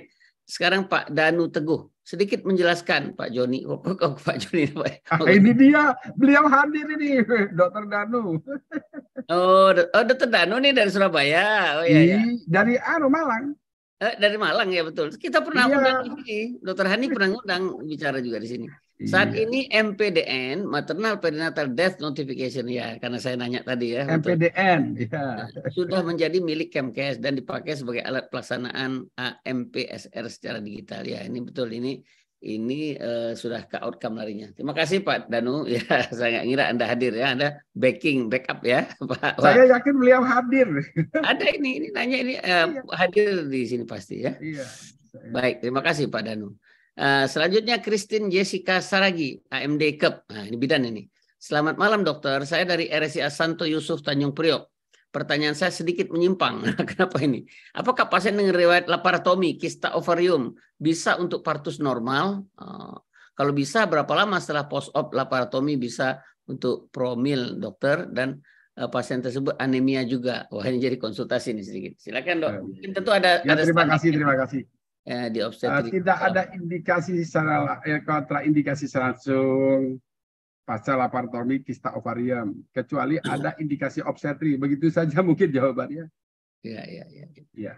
sekarang Pak Danu Teguh sedikit menjelaskan Pak Joni, oh, oh, Pak Joni. Pak. Ah, ini dia, beliau hadir ini, Dokter Danu. oh, oh Dokter Danu nih dari Surabaya. Oh iya. iya. Dari Anu Malang. Eh, dari Malang ya betul. Kita pernah iya. undang ini Dokter Hani pernah undang bicara juga di sini. Saat iya. ini MPDN (Maternal Perinatal Death Notification) ya, karena saya nanya tadi ya. MPDN, ya. Sudah menjadi milik Kemkes dan dipakai sebagai alat pelaksanaan AMPSR secara digital ya. Ini betul ini ini uh, sudah ke outcome larinya. Terima kasih Pak Danu. Ya, saya nggak ngira Anda hadir ya. Anda backing backup ya, Pak. Saya yakin beliau hadir. Ada ini, ini nanya ini uh, iya. hadir di sini pasti ya. Iya. Baik, terima kasih Pak Danu. Uh, selanjutnya Christine Jessica Saragi, AMD Cup. Nah, ini bidan ini. Selamat malam dokter, saya dari RSI Asanto Yusuf Tanjung Priok. Pertanyaan saya sedikit menyimpang. Nah, kenapa ini? Apakah pasien dengan riwayat laparotomi, kista ovarium bisa untuk partus normal? Uh, kalau bisa, berapa lama setelah post-op laparotomi bisa untuk promil dokter dan uh, pasien tersebut anemia juga? Wah ini jadi konsultasi ini sedikit. Silakan dok. Mungkin tentu ada. Ya, ada terima kasih, ya. terima kasih eh, di obstetrik? Ah, tidak ada indikasi secara eh, kontraindikasi langsung pasca laparotomi kista ovarium kecuali ada indikasi obstetri. Begitu saja mungkin jawabannya. Iya, iya, iya. Iya.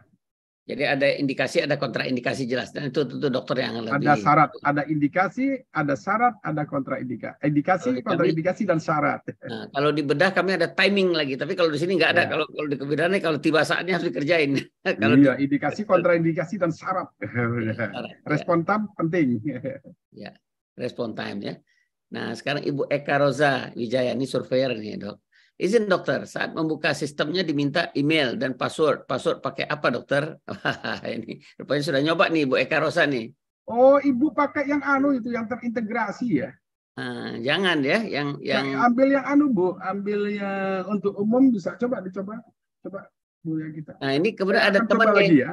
Jadi ada indikasi, ada kontraindikasi jelas dan itu tentu dokter yang lebih. Ada syarat, ada indikasi, ada syarat, ada kontraindikasi. Indikasi, kami, kontraindikasi dan syarat. Nah, kalau di bedah kami ada timing lagi, tapi kalau di sini nggak ada. Ya. Kalau kalau di kebedahan kalau tiba saatnya harus dikerjain. kalau iya, di... indikasi, kontraindikasi dan syarat. Iya, syarat ya. Respon ya. time penting. ya, respon time ya. Nah, sekarang Ibu Eka Roza Wijaya ini surveyor nih, Dok. Izin dokter, saat membuka sistemnya diminta email dan password. Password pakai apa dokter? ini rupanya sudah nyoba nih Bu Eka Rosa nih. Oh, Ibu pakai yang anu itu yang terintegrasi ya? Ah, jangan ya, yang yang ambil yang anu Bu, ambil yang untuk umum bisa coba dicoba, coba Bu yang kita. Nah ini kemudian ada teman yang ya.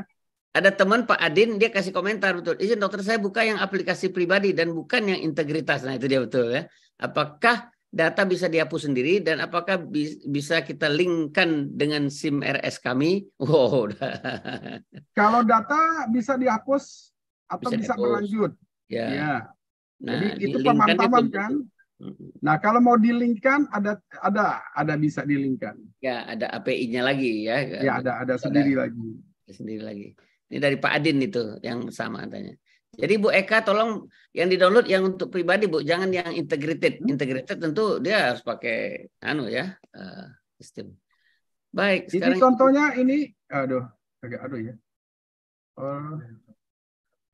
Ada teman Pak Adin dia kasih komentar betul. Izin dokter saya buka yang aplikasi pribadi dan bukan yang integritas. Nah itu dia betul ya. Apakah data bisa dihapus sendiri dan apakah bisa kita linkkan dengan SIM RS kami? Wow. Kalau data bisa dihapus atau bisa, bisa dihapus. berlanjut. Ya. ya. Nah, Jadi itu pemantaman itu... kan. Nah, kalau mau dilingkan ada ada ada bisa dilingkan. Ya, ada API-nya lagi ya. Ya, ada ada sendiri ada, lagi. Sendiri lagi. Ini dari Pak Adin itu yang sama adanya. Jadi Bu Eka tolong yang di download yang untuk pribadi Bu, jangan yang integrated. Hmm. Integrated tentu dia harus pakai anu ya uh, sistem. Baik. Jadi sekarang... contohnya ini, aduh, agak aduh ya. Uh,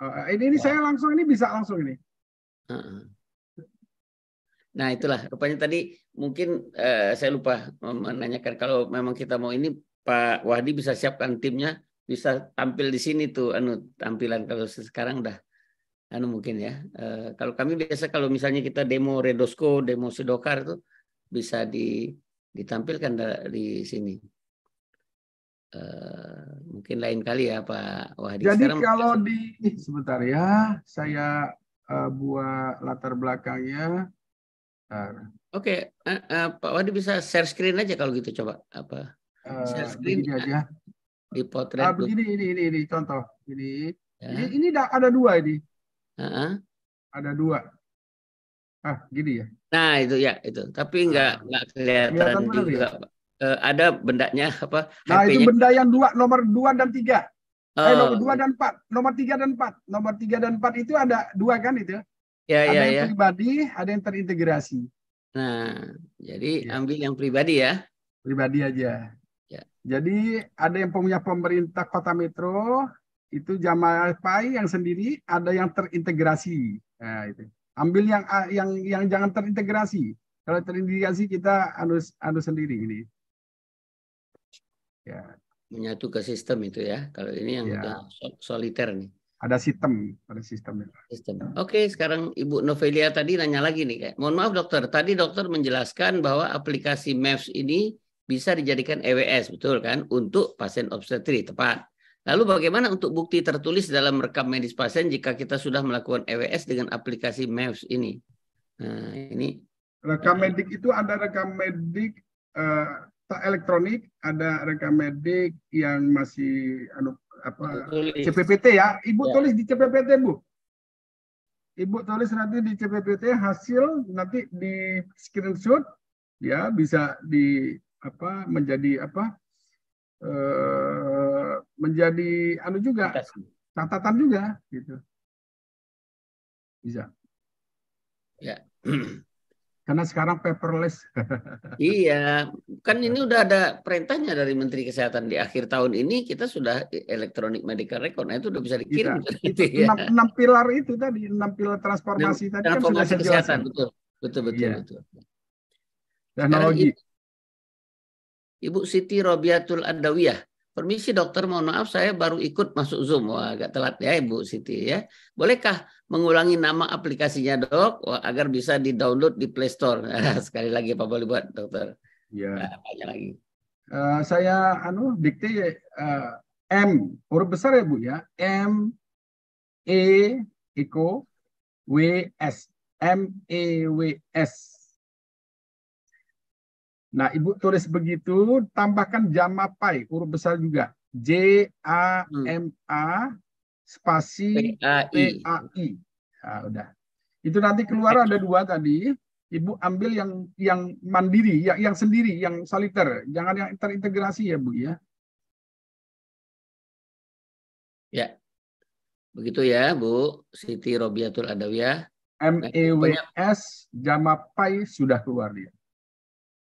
uh, ini ini wow. saya langsung ini bisa langsung ini. Uh -uh. Nah itulah rupanya tadi mungkin uh, saya lupa menanyakan kalau memang kita mau ini Pak Wahdi bisa siapkan timnya bisa tampil di sini tuh anu tampilan kalau sekarang udah anu mungkin ya. E, kalau kami biasa kalau misalnya kita demo Redosco, demo Sidokar itu bisa di, ditampilkan di sini. E, mungkin lain kali ya Pak Wahdi. Jadi Sekarang kalau di sebentar ya, saya uh, buat latar belakangnya. Oke, okay. uh, uh, Pak Wahdi bisa share screen aja kalau gitu coba apa? share screen aja. Di potret. Uh, begini, ini, ini, ini contoh. Ini, ya. ini, ini ada dua ini Uh-huh. Ada dua. Ah, gini ya. Nah itu ya itu. Tapi nggak nah. nggak kelihatan, kelihatan juga. Ya? Uh, ada bendanya apa? Nah itu benda yang dua nomor dua dan tiga. Eh, oh. Eh, nomor dua dan empat, nomor tiga dan empat, nomor tiga dan empat itu ada dua kan itu? Ya? ya, ada ya, yang ya. pribadi, ada yang terintegrasi. Nah, jadi ya. ambil yang pribadi ya. Pribadi aja. Ya. Jadi ada yang punya pemerintah kota metro, itu jamaah pai yang sendiri ada yang terintegrasi nah, itu ambil yang ah, yang yang jangan terintegrasi kalau terintegrasi kita anu anus sendiri ini ya menyatu ke sistem itu ya kalau ini yang ya. soliter nih ada sistem ada sistem sistem oke sekarang ibu Novelia tadi nanya lagi nih kayak mohon maaf dokter tadi dokter menjelaskan bahwa aplikasi Maps ini bisa dijadikan EWS betul kan untuk pasien obstetri tepat Lalu bagaimana untuk bukti tertulis dalam rekam medis pasien jika kita sudah melakukan EWS dengan aplikasi MEVS ini? Nah, ini rekam medik itu ada rekam medik uh, elektronik, ada rekam medik yang masih anu apa tulis. CPPT ya. Ibu ya. tulis di CPPT, Bu. Ibu tulis nanti di CPPT hasil nanti di screenshot ya bisa di apa menjadi apa uh, menjadi anu juga catatan juga gitu bisa ya karena sekarang paperless iya kan ini udah ada perintahnya dari Menteri Kesehatan di akhir tahun ini kita sudah electronic medical record nah itu udah bisa dikirim gitu, ya. enam, enam pilar itu tadi enam pilar transformasi tadi transformasi kan sudah kesehatan betul betul betul, iya. betul. teknologi Ibu Siti Robiatul Adawiyah Permisi dokter, mohon maaf saya baru ikut masuk Zoom. Wah, agak telat ya Ibu Siti ya. Bolehkah mengulangi nama aplikasinya dok Wah, agar bisa di-download di Play Store? Ah, sekali lagi Pak boleh buat dokter. Ya. Nah, banyak lagi. Uh, saya anu dikti uh, M huruf besar ya Bu ya. M E Eko W S M E W S Nah, Ibu tulis begitu, tambahkan Pai huruf besar juga. J A hmm. M A spasi P A I. Ah, udah. Itu nanti keluar ada dua tadi. Ibu ambil yang yang mandiri, yang yang sendiri, yang soliter. Jangan yang terintegrasi ya, Bu ya. Ya. Begitu ya, Bu Siti Robiatul Adawiyah. M A e W S Jamapai sudah keluar dia.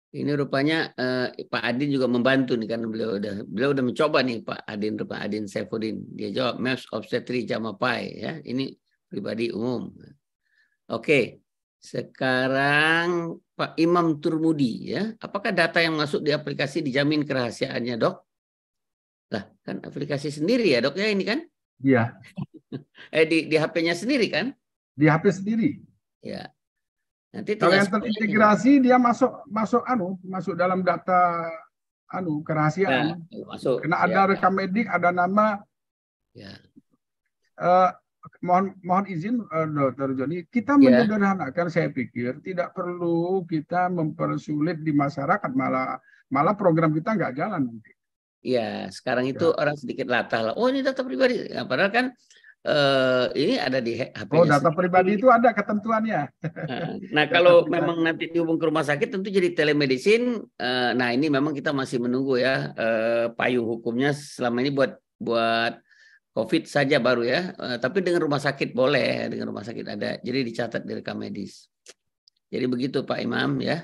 Ini rupanya eh, Pak Adin juga membantu nih karena beliau udah beliau udah mencoba nih Pak Adin Pak Adin Saifuddin. Dia jawab Maps Obstetri Jamapai ya. Ini pribadi umum. Oke. Sekarang Pak Imam Turmudi ya. Apakah data yang masuk di aplikasi dijamin kerahasiaannya, Dok? Lah, kan aplikasi sendiri ya, Dok ya ini kan? Iya. eh di di HP-nya sendiri kan? Di HP sendiri. Ya. Nanti kalau yang terintegrasi dia masuk masuk anu masuk dalam data anu kerahasiaan. Nah, masuk. Karena ya, ada ya. rekam medik, ada nama. Ya. Uh, mohon mohon izin uh, Dokter Joni, kita yeah. menyederhanakan saya pikir tidak perlu kita mempersulit di masyarakat malah malah program kita nggak jalan nanti. Ya sekarang itu ya. orang sedikit latah lah. Oh ini data pribadi. ya, padahal kan uh, ini ada di HP. Oh, data sendiri. pribadi itu ada ketentuannya. nah, nah kalau pribadi. memang nanti dihubung ke rumah sakit tentu jadi telemedicine. Uh, nah, ini memang kita masih menunggu ya uh, payung hukumnya selama ini buat buat COVID saja baru ya. Uh, tapi dengan rumah sakit boleh, dengan rumah sakit ada. Jadi dicatat di rekam medis. Jadi begitu Pak Imam ya.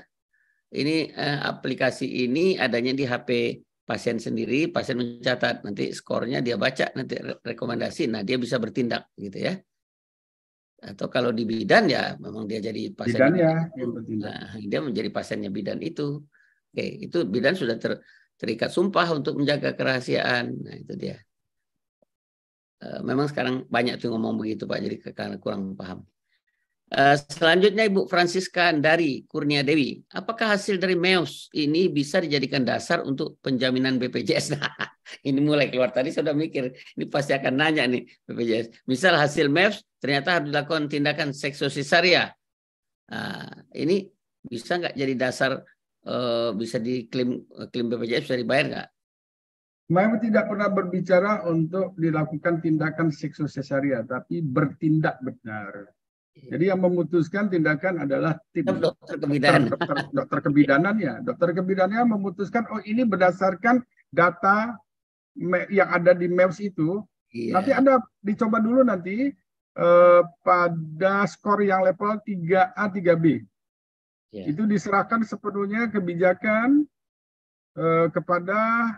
Ini uh, aplikasi ini adanya di HP pasien sendiri, pasien mencatat, nanti skornya dia baca, nanti rekomendasi, nah dia bisa bertindak gitu ya. Atau kalau di bidan ya memang dia jadi pasien. Bidan ya, nah, dia menjadi pasiennya bidan itu. Oke, itu bidan sudah ter, terikat sumpah untuk menjaga kerahasiaan. Nah, itu dia. Eh, memang sekarang banyak tuh ngomong begitu Pak, jadi karena kurang paham. Eh, selanjutnya Ibu Francisca dari Kurnia Dewi, apakah hasil dari MEOS ini bisa dijadikan dasar untuk penjaminan BPJS? Nah, ini mulai keluar tadi sudah mikir, ini pasti akan nanya nih BPJS. Misal hasil MEOS ternyata harus dilakukan tindakan seksosisaria, Nah, ini bisa nggak jadi dasar uh, bisa diklaim klaim eh, BPJS bisa dibayar nggak? Memang tidak pernah berbicara untuk dilakukan tindakan seksosisaria, tapi bertindak benar Iya. Jadi yang memutuskan tindakan adalah tim dokter kebidanan. Dokter, dokter, dokter ya, Dokter kebidanannya memutuskan oh ini berdasarkan data yang ada di MEPS itu. Iya. Nanti ada dicoba dulu nanti eh, pada skor yang level 3A 3B. Iya. Itu diserahkan sepenuhnya kebijakan eh, kepada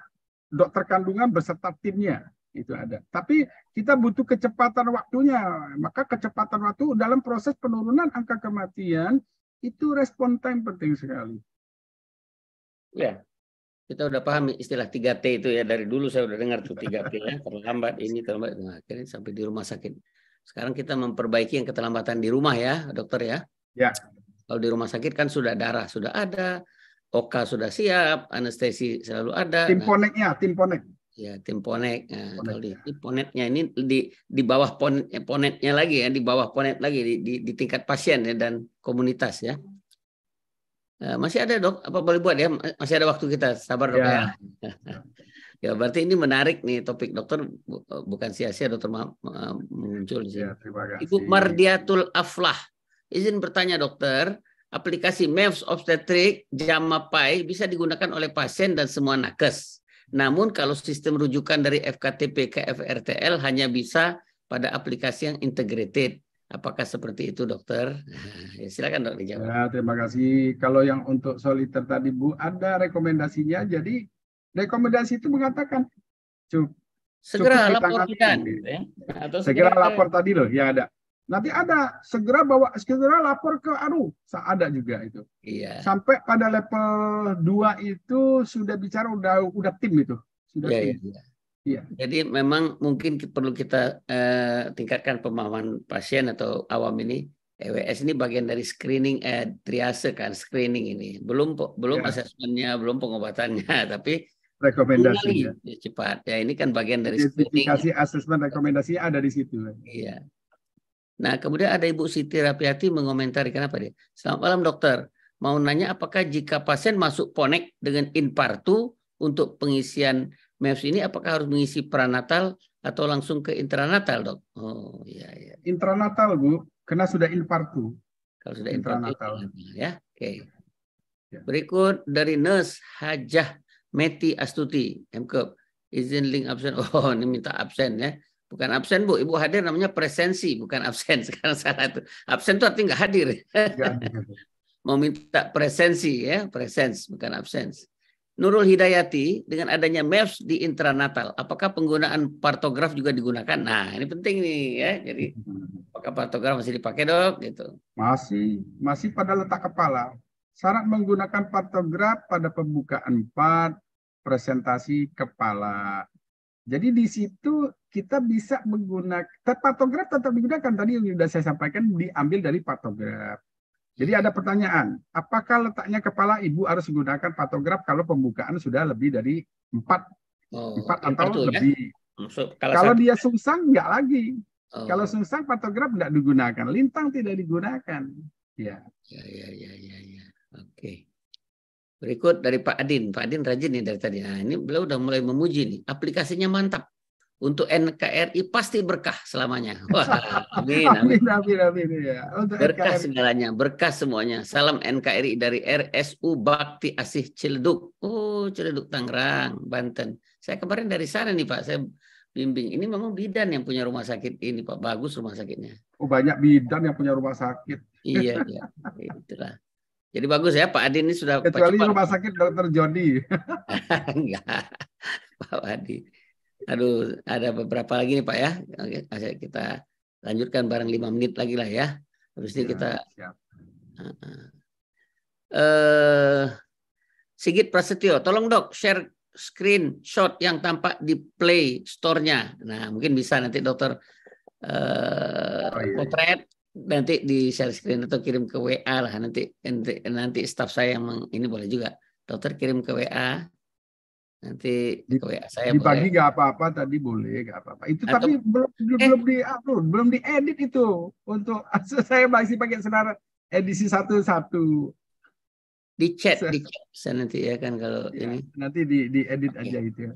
dokter kandungan beserta timnya itu ada. Tapi kita butuh kecepatan waktunya. Maka kecepatan waktu dalam proses penurunan angka kematian itu respon time penting sekali. Ya. Kita udah pahami istilah 3T itu ya dari dulu saya udah dengar tuh 3T ya, terlambat ini terlambat nah, akhirnya sampai di rumah sakit. Sekarang kita memperbaiki yang keterlambatan di rumah ya, dokter ya. Ya. Kalau di rumah sakit kan sudah darah sudah ada, Oka sudah siap, anestesi selalu ada. Timponeknya, nah, timponek. Ya, tim ponet. Nah, ponetnya ini di di bawah ponetnya, eh, ponetnya lagi ya, di bawah ponet lagi di, di, di tingkat pasien ya dan komunitas ya. Nah, masih ada dok, apa boleh buat ya? Masih ada waktu kita, sabar dok ya. ya. ya berarti ini menarik nih topik dokter eh, bukan sia-sia dokter muncul Ya, terima kasih. Ibu Mardiatul Aflah, izin bertanya dokter, aplikasi MEVS obstetrik Jamapai bisa digunakan oleh pasien dan semua nakes. Namun kalau sistem rujukan dari FKTP ke FRTL hanya bisa pada aplikasi yang integrated. Apakah seperti itu dokter? Ya, silakan dokter dijawab. Ya, terima kasih. Kalau yang untuk soliter tadi Bu, ada rekomendasinya. Jadi rekomendasi itu mengatakan cukup segera cukup laporkan. Gitu ya. segera, segera lapor tadi loh yang ada. Nanti ada segera bawa segera lapor ke Aru, ada juga itu. Iya. Sampai pada level 2 itu sudah bicara udah udah tim itu, sudah iya, tim. Iya. Iya. iya. Jadi memang mungkin perlu kita eh, tingkatkan pemahaman pasien atau awam ini EWS ini bagian dari screening eh, triase kan screening ini belum belum iya. asesmennya belum pengobatannya tapi rekomendasinya iya, cepat ya ini kan bagian dari screening asesmen rekomendasi ada di situ. Iya. Nah, kemudian ada Ibu Siti Rapiati mengomentari kenapa dia. Selamat malam dokter. Mau nanya apakah jika pasien masuk ponek dengan inpartu untuk pengisian MEPS ini apakah harus mengisi pranatal atau langsung ke intranatal, Dok? Oh, iya iya. Intranatal, Bu, kena sudah inpartu. Kalau sudah intranatal. intranatal. Ya, ya, ya. oke. Okay. Ya. Berikut dari Nurse Hajah Meti Astuti, MKUP. E. Izin link absen. Oh, ini minta absen ya. Bukan absen Bu, Ibu hadir namanya presensi, bukan absen. Sekarang salah itu. Absen itu artinya nggak hadir. Mau minta presensi ya, presens bukan absens. Nurul Hidayati dengan adanya MEPS di intranatal, apakah penggunaan partograf juga digunakan? Nah, ini penting nih ya. Jadi apakah partograf masih dipakai, Dok? Gitu. Masih, masih pada letak kepala. Syarat menggunakan partograf pada pembukaan 4 presentasi kepala. Jadi di situ kita bisa menggunakan patograf tetap digunakan tadi yang sudah saya sampaikan diambil dari patograf. Jadi ada pertanyaan, apakah letaknya kepala ibu harus menggunakan patograf kalau pembukaan sudah lebih dari empat oh, empat atau ya? lebih? Ya? kalau, kalau dia sungsang nggak lagi. Oh. Kalau sungsang patograf nggak digunakan, lintang tidak digunakan. Ya. Ya ya ya ya. ya. Oke. Okay. Berikut dari Pak Adin. Pak Adin rajin nih dari tadi. Nah, ini beliau udah mulai memuji nih. Aplikasinya mantap. Untuk NKRI pasti berkah selamanya. Wah, amin, amin. amin, amin, amin ya. Untuk berkah NKRI. segalanya, berkah semuanya. Salam NKRI dari RSU Bakti Asih Ciledug. Oh, Ciledug Tangerang, Banten. Saya kemarin dari sana nih Pak. Saya bimbing. Ini memang bidan yang punya rumah sakit ini Pak. Bagus rumah sakitnya. Oh, banyak bidan yang punya rumah sakit. iya, iya. Itulah. Jadi bagus ya Pak Adi ini sudah kecuali rumah sakit dokter Jody. Enggak. Pak Adi. Aduh, ada beberapa lagi nih Pak ya. Oke, kita lanjutkan bareng lima menit lagi lah ya. Habis ini ya, kita Uh, uh. Uh, Sigit Prasetyo, tolong dok share screenshot yang tampak di Play Store-nya. Nah, mungkin bisa nanti dokter uh, oh, iya. iya. potret nanti di share screen atau kirim ke WA lah nanti nanti, nanti staff saya yang meng, ini boleh juga dokter kirim ke WA nanti di, ke WA saya di pagi nggak apa-apa tadi boleh nggak apa-apa itu atau, tapi belum eh, belum di upload belum di edit itu untuk saya masih pakai senar edisi satu satu di chat di chat bisa nanti ya kan kalau ya, ini nanti di di edit okay. aja itu ya.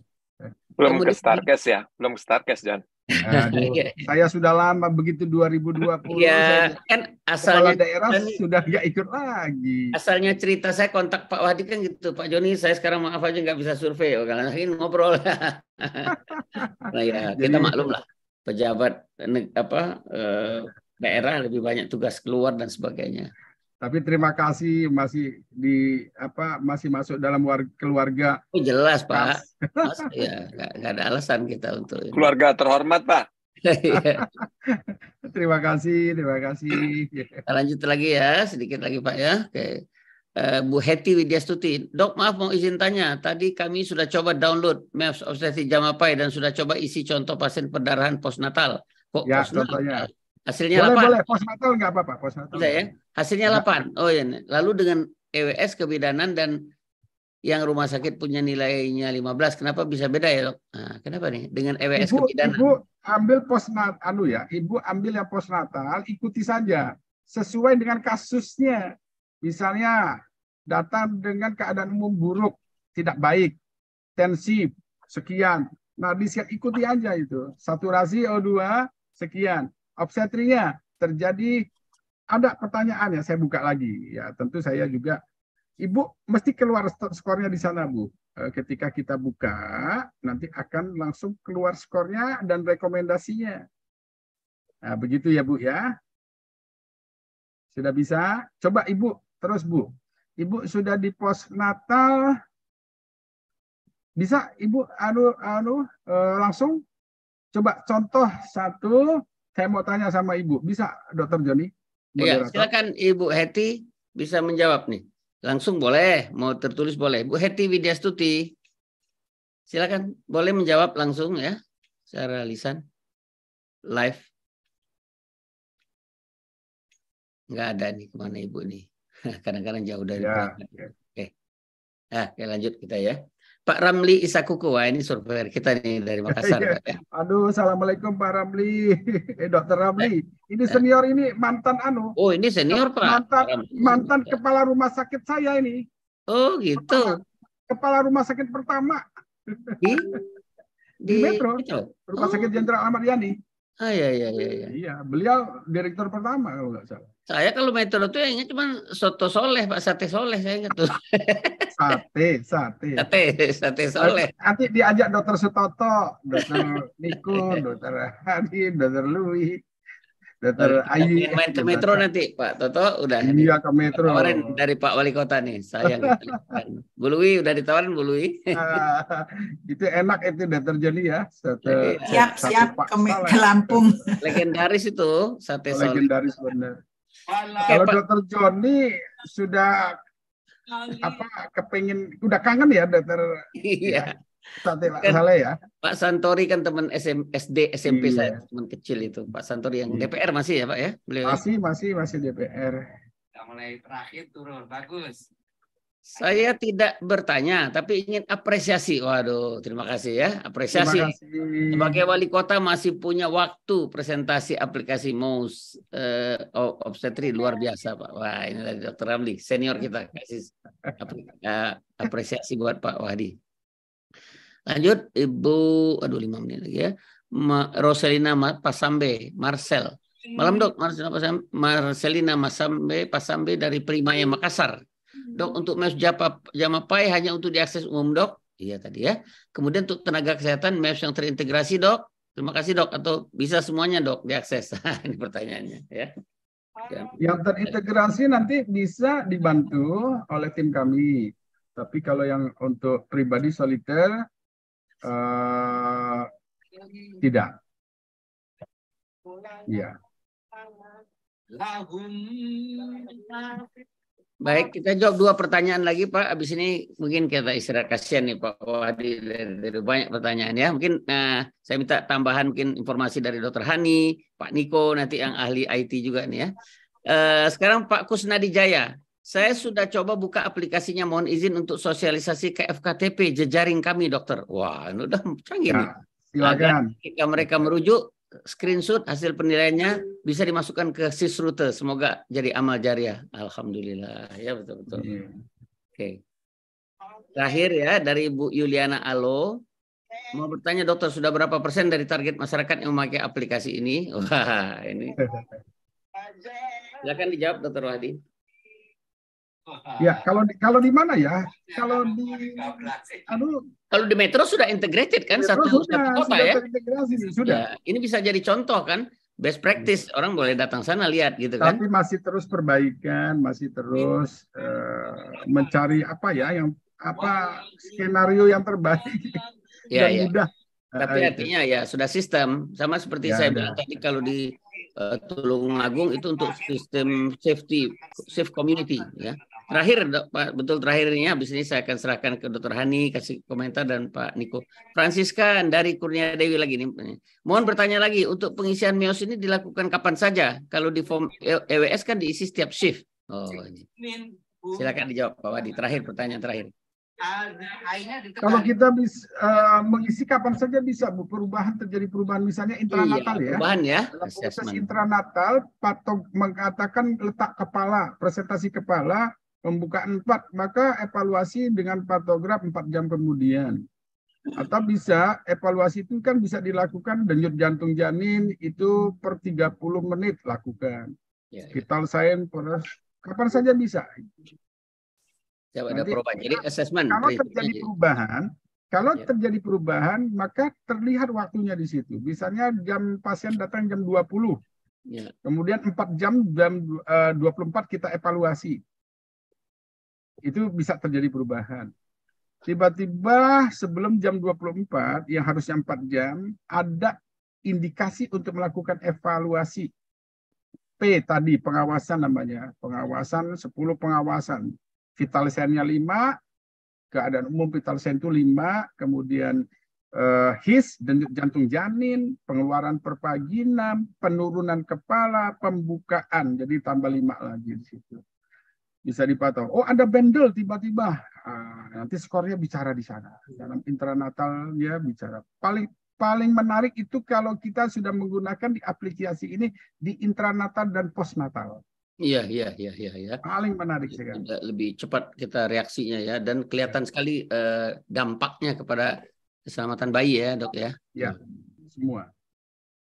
belum Kemudian, ke Starcast ya belum ke Starcast jangan Nah, Aduh, saya sudah lama begitu 2020. Iya, kan asalnya daerah kan, sudah nggak ikut lagi. Asalnya cerita saya kontak Pak Wadi kan gitu, Pak Joni, saya sekarang maaf aja nggak bisa survei, oh, kalau lagi ngobrol. nah ya, kita maklum lah, pejabat apa eh, daerah lebih banyak tugas keluar dan sebagainya. Tapi terima kasih masih di apa masih masuk dalam warga, keluarga. Oh, jelas Pak. Mas, ya nggak ada alasan kita untuk ini. keluarga terhormat Pak. Iya. terima kasih, terima kasih. lanjut lagi ya, sedikit lagi Pak ya. Oke. Eh, Bu Heti Widyastuti, dok maaf mau izin tanya, tadi kami sudah coba download Maps Obstetri Jamapai dan sudah coba isi contoh pasien perdarahan postnatal. Kok ya, postnatal? Hasilnya boleh, apa? Boleh, postnatal nggak apa-apa. Postnatal. Bisa ya? Hasilnya 8. Oh iya. Lalu dengan EWS kebidanan dan yang rumah sakit punya nilainya 15. Kenapa bisa beda ya, Dok? Nah, kenapa nih? Dengan EWS ibu, kebidanan. Ibu ambil posnat, anu ya, Ibu ambil yang posnatal, ikuti saja sesuai dengan kasusnya. Misalnya datang dengan keadaan umum buruk, tidak baik, tensi sekian. Nah, bisa ikuti aja itu. Saturasi O2 sekian. Obstetrinya terjadi ada pertanyaan ya saya buka lagi ya tentu saya juga ibu mesti keluar skornya di sana bu eh, ketika kita buka nanti akan langsung keluar skornya dan rekomendasinya nah, begitu ya bu ya sudah bisa coba ibu terus bu ibu sudah di pos Natal bisa ibu anu anu e, langsung coba contoh satu saya mau tanya sama ibu bisa dokter Joni Ya, silakan Ibu Heti bisa menjawab nih. Langsung boleh, mau tertulis boleh. Bu Heti Widyastuti, silakan boleh menjawab langsung ya secara lisan live. Enggak ada nih kemana Ibu nih. Kadang-kadang jauh dari ya, ya. Oke. Nah, oke lanjut kita ya. Pak Ramli Isakuku, wah ini survei kita nih dari Makassar. Iya. ya. Aduh, assalamualaikum Pak Ramli, eh, Dokter Ramli. Eh, ini eh. senior ini mantan anu. Oh ini senior Pak. Mantan mantan kepala rumah sakit saya ini. Oh gitu. Kepala, kepala rumah sakit pertama. Di, di, di Metro. Gitu. Rumah oh. sakit Jenderal Ahmad Yani. Ah iya, iya iya iya. Iya, beliau direktur pertama kalau nggak salah. Saya kalau metro itu ya ingat cuma soto soleh, Pak Sate Soleh saya ingat tuh. Sate, sate. Sate, sate soleh. Nanti diajak dokter Sutoto, dokter Niko, dokter Hadi, dokter Louis, Dokter Ayu. Main ke metro nanti Pak Toto udah. Iya ke metro. Tawarin dari Pak Wali Kota nih, sayang. Louis udah ditawarin Bului. uh, ah, itu enak itu dokter Joni ya. Iya. Sate, siap siap ke, Lampung. Legendaris itu sate soleh. Legendaris benar. Kalau Dokter Joni sudah apa kepingin udah kangen ya Dokter? Iya. Ya, Sate, Pak kan, Saleh ya. Pak Santori kan teman SM, SD SMP iya. saya teman kecil itu Pak Santori yang iya. DPR masih ya Pak ya? Beliau. Ya? Masih masih masih DPR. yang mulai terakhir turun bagus. Saya tidak bertanya, tapi ingin apresiasi. Waduh, terima kasih ya, apresiasi. Sebagai wali kota masih punya waktu presentasi aplikasi MOUS uh, eh, obstetri luar biasa, Pak. Wah, ini dari Dr. Ramli, senior kita kasih eh, apresiasi buat Pak Wadi. Lanjut, Ibu, aduh lima menit lagi ya. Ma, Roselina Pasambe, Marcel. Malam hmm. dok, Marcelina Pasambe, Pasambe dari Primaya Makassar. Dok, untuk MEPS Jamapai hanya untuk diakses umum, Dok? Iya tadi ya. Kemudian untuk tenaga kesehatan mes yang terintegrasi, Dok? Terima kasih, Dok. Atau bisa semuanya, Dok, diakses? Ini pertanyaannya ya. ya. Yang terintegrasi nanti bisa dibantu oleh tim kami. Tapi kalau yang untuk pribadi soliter uh, tidak. Ya. Baik, kita jawab dua pertanyaan lagi Pak. Abis ini mungkin kita istirahat kasihan nih Pak Wadi dari, banyak pertanyaan ya. Mungkin nah, saya minta tambahan mungkin informasi dari Dokter Hani, Pak Niko nanti yang ahli IT juga nih ya. Uh, sekarang Pak Kusnadi Jaya, saya sudah coba buka aplikasinya. Mohon izin untuk sosialisasi ke FKTP jejaring kami dokter. Wah, ini udah canggih ya, nih. Silakan. Jika mereka merujuk screenshot hasil penilaiannya bisa dimasukkan ke sisrute. Semoga jadi amal jariah. Alhamdulillah. Ya betul-betul. Oke. Okay. Terakhir ya dari Bu Yuliana Alo. Mau bertanya dokter sudah berapa persen dari target masyarakat yang memakai aplikasi ini? Wah, ini. Silakan dijawab dokter Wahdi. Ya, kalau di kalau di mana ya? Kalau di anu kalau di metro sudah integrated kan metro satu sudah, satu kota sudah ya. Terintegrasi ya, sudah. Ya, ini bisa jadi contoh kan best practice hmm. orang boleh datang sana lihat gitu kan. Tapi masih terus perbaikan, masih terus uh, mencari apa ya yang apa skenario yang terbaik ya, dan ya. mudah. Tapi uh, artinya ya sudah sistem sama seperti ya, saya ya. bilang tadi kalau di uh, Tulungagung itu untuk sistem safety safe community ya. Terakhir Pak, betul terakhirnya habis ini saya akan serahkan ke Dr. Hani kasih komentar dan Pak Niko. Francisca dari Kurnia Dewi lagi nih. Mohon bertanya lagi untuk pengisian MIOS ini dilakukan kapan saja? Kalau di form EWS e kan diisi setiap shift. Oh, ini. Silakan dijawab Pak Wadi. Terakhir pertanyaan terakhir. Ah, Kalau kita bisa, uh, eh, mengisi kapan saja bisa bu perubahan terjadi perubahan misalnya intranatal iya, ya. Perubahan ya. proses intranatal patok mengatakan letak kepala, presentasi kepala pembukaan 4, maka evaluasi dengan patograf 4 jam kemudian. Atau bisa, evaluasi itu kan bisa dilakukan denyut jantung janin itu per 30 menit lakukan. Kita ya, ya. Vital sign per, kapan saja bisa. Nanti, Jadi assessment. Kalau terjadi iya, iya. perubahan, kalau ya. terjadi perubahan, maka terlihat waktunya di situ. Misalnya jam pasien datang jam 20. Ya. Kemudian 4 jam jam eh, puluh 24 kita evaluasi itu bisa terjadi perubahan. Tiba-tiba sebelum jam 24 yang harusnya 4 jam ada indikasi untuk melakukan evaluasi P tadi pengawasan namanya, pengawasan 10 pengawasan. sign-nya 5, keadaan umum sign itu 5, kemudian eh, his denyut jantung janin, pengeluaran perpaginam, penurunan kepala, pembukaan. Jadi tambah 5 lagi di situ bisa dipatok. Oh ada bandel tiba-tiba, ah, nanti skornya bicara di sana. Hmm. Dalam intranatal dia bicara. Paling paling menarik itu kalau kita sudah menggunakan di aplikasi ini di intranatal dan postnatal. Iya, iya, iya, iya, iya. Paling menarik iya, sekali. Iya, lebih cepat kita reaksinya ya dan kelihatan ya. sekali eh, dampaknya kepada keselamatan bayi ya, Dok ya. Iya, semua.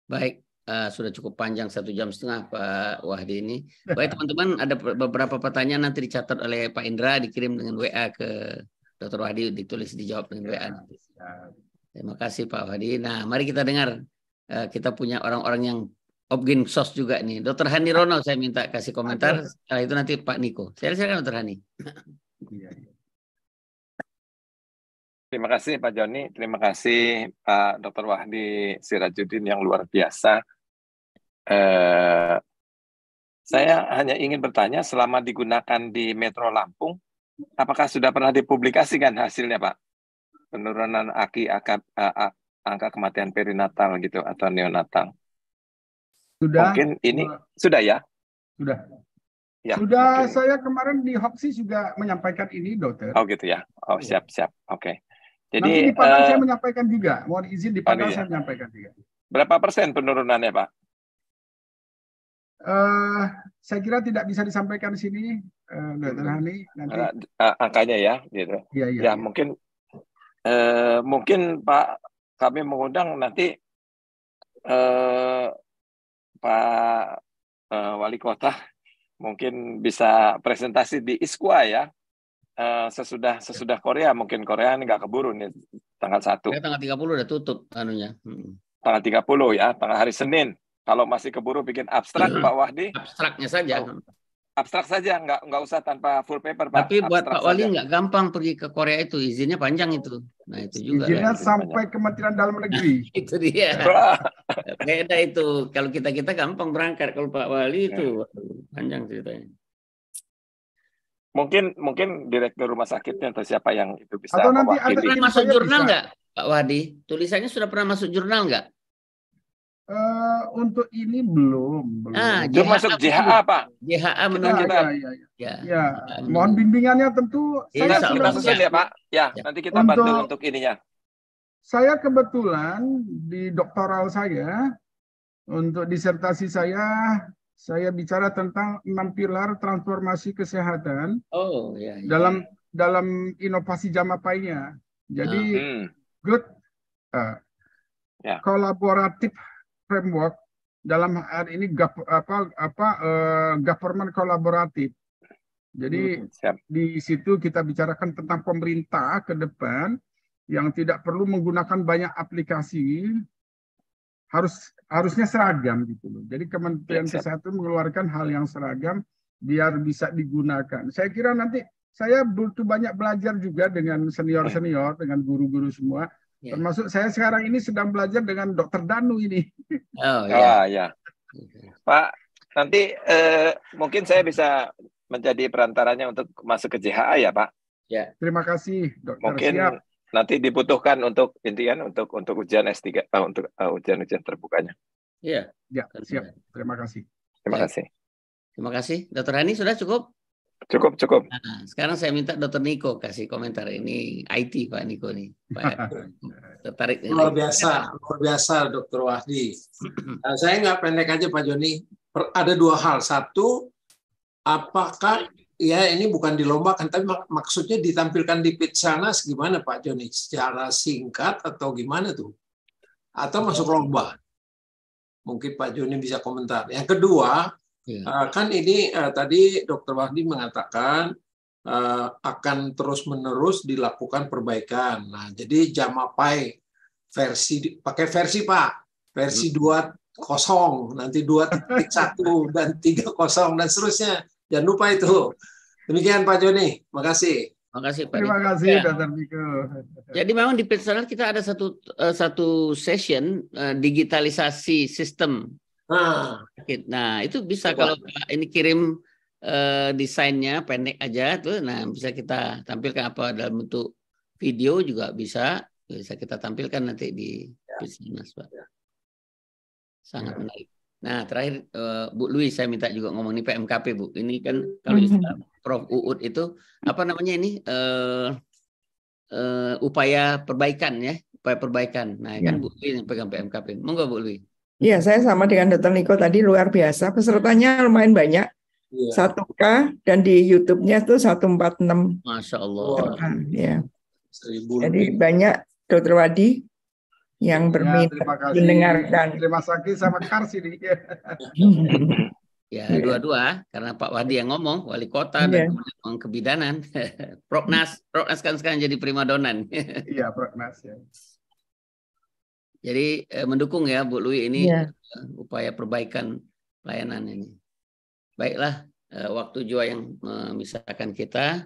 Baik, Uh, sudah cukup panjang satu jam setengah Pak Wahdi ini. Iya. Baik teman-teman, ada beberapa pertanyaan nanti dicatat oleh Pak Indra, dikirim dengan WA ke Dr. Wahdi, ditulis dijawab dengan WA. Iya, Terima kasih Pak Wahdi. Nah, mari kita dengar. Uh, kita punya orang-orang yang Obgin Sos juga nih. Dr. Hani Ronald saya minta kasih komentar. Setelah itu nanti Pak Niko. Saya silakan Dr. Hani. Iya. iya. Terima kasih Pak Joni, terima kasih Pak Dr. Wahdi Sirajudin yang luar biasa. Eh, saya hanya ingin bertanya, selama digunakan di Metro Lampung, apakah sudah pernah dipublikasikan hasilnya Pak? Penurunan aki akab, a, a, angka kematian perinatal gitu atau neonatal? Sudah. Mungkin ini sudah ya? Sudah. Ya, sudah okay. saya kemarin di Hoxi juga menyampaikan ini, dokter. Oh gitu ya. Oh siap siap. Oke. Okay. Jadi Nanti di panel uh, saya menyampaikan juga. Mohon izin di panel ya? saya menyampaikan juga. Berapa persen penurunannya, Pak? Uh, saya kira tidak bisa disampaikan di sini, uh, eh, Dr. Hmm. Nanti uh, angkanya ya, gitu. Iya iya. ya, ya. mungkin uh, mungkin Pak kami mengundang nanti eh, Pak eh, Wali Kota mungkin bisa presentasi di ISKWA ya Eh, sesudah ya. sesudah Korea mungkin Korea ini nggak keburu nih tanggal satu. Ya, tanggal 30 udah tutup anunya. Hmm. Tanggal 30 ya, tanggal hari Senin. Kalau masih keburu bikin abstrak hmm. Pak Wahdi. Abstraknya saja. Oh, abstrak saja, nggak nggak usah tanpa full paper Pak. Tapi buat abstrak Pak Wali nggak gampang pergi ke Korea itu, izinnya panjang itu. Nah itu juga. Izinnya ya. sampai Kementerian Dalam Negeri. itu dia. Beda itu. Kalau kita kita gampang berangkat, kalau Pak Wali itu ya. panjang ceritanya mungkin mungkin direktur rumah sakitnya atau siapa yang itu bisa atau nanti ada pernah masuk jurnal nggak Pak Wadi tulisannya sudah pernah masuk jurnal nggak uh, untuk ini belum belum ah, masuk JHA apa JHA menunjuk ya, ya, ya. ya. ya. mohon bimbingannya tentu ya, saya sudah susun ya Pak ya, ya. nanti kita untuk, untuk ininya saya kebetulan di doktoral saya untuk disertasi saya saya bicara tentang enam pilar transformasi kesehatan oh, ya, ya. dalam dalam inovasi jamapainya. Jadi uh, good uh, yeah. collaborative framework dalam hal ini gap, apa apa uh, government kolaboratif. Jadi hmm, di situ kita bicarakan tentang pemerintah ke depan yang tidak perlu menggunakan banyak aplikasi harus harusnya seragam gitu loh. Jadi Kementerian ya, Kesehatan mengeluarkan hal yang seragam biar bisa digunakan. Saya kira nanti saya butuh banyak belajar juga dengan senior-senior, iya. dengan guru-guru semua. Ya. Termasuk saya sekarang ini sedang belajar dengan Dokter Danu ini. Oh ya. Oh, ya. Pak, nanti eh, mungkin saya bisa menjadi perantaranya untuk masuk ke JHA ya Pak. Ya. Terima kasih Dokter. Mungkin Siap nanti dibutuhkan untuk intian untuk untuk ujian S3 uh, eh, untuk uh, ujian-ujian terbukanya. Iya. Ya, siap. Terima kasih. Terima ya. kasih. Terima kasih. Dokter Hani sudah cukup? Cukup, cukup. Nah, nah sekarang saya minta Dokter Niko kasih komentar ini IT Pak Niko nih. Pak tertarik Luar biasa, luar biasa Dokter Wahdi. Nah, saya nggak pendek aja Pak Joni. Ada dua hal. Satu, apakah ya ini bukan dilombakan tapi mak maksudnya ditampilkan di pitch sana gimana Pak Joni secara singkat atau gimana tuh atau masuk lomba mungkin Pak Joni bisa komentar yang kedua ya. Eh, kan ini eh, tadi Dr. Wahdi mengatakan eh, akan terus menerus dilakukan perbaikan nah jadi jamapai versi pakai versi Pak versi hmm. dua kosong nanti dua satu dan tiga kosong dan seterusnya Jangan lupa itu. Demikian Pak Joni. Makasih. Makasih Pak. Terima kasih ya. Dr. Miko. Jadi memang di personal kita ada satu eh, satu session eh, digitalisasi sistem. Nah, nah itu bisa Coba. kalau Pak ini kirim eh, desainnya pendek aja tuh. Nah, bisa kita tampilkan apa dalam bentuk video juga bisa bisa kita tampilkan nanti di ya. Petsanar Pak. Ya. Sangat ya. menarik. Nah, terakhir uh, Bu Louis saya minta juga ngomong nih PMKP Bu. Ini kan kalau mhm. istilah Prof Uut itu apa namanya ini uh, uh, upaya perbaikan ya, upaya perbaikan. Nah, yeah. kan ya. Bu Louis yang pegang PMKP. Monggo Bu Louis. Iya, saya sama dengan Dr. Niko tadi luar biasa. Pesertanya lumayan banyak. Iya. Satu ya. K dan di YouTube-nya itu 146. Masya Allah. ya. Jadi banyak Dokter Wadi yang ya, berminat ya, mendengarkan. Terima kasih sama Karsi nih. ya dua-dua karena Pak Wadi yang ngomong wali kota ya. dan iya. ngomong kebidanan. Proknas, Proknas kan sekarang jadi primadonan. Iya Proknas ya. Jadi eh, mendukung ya Bu Lui ini ya. upaya perbaikan layanan ini. Baiklah, eh, waktu jua yang memisahkan kita.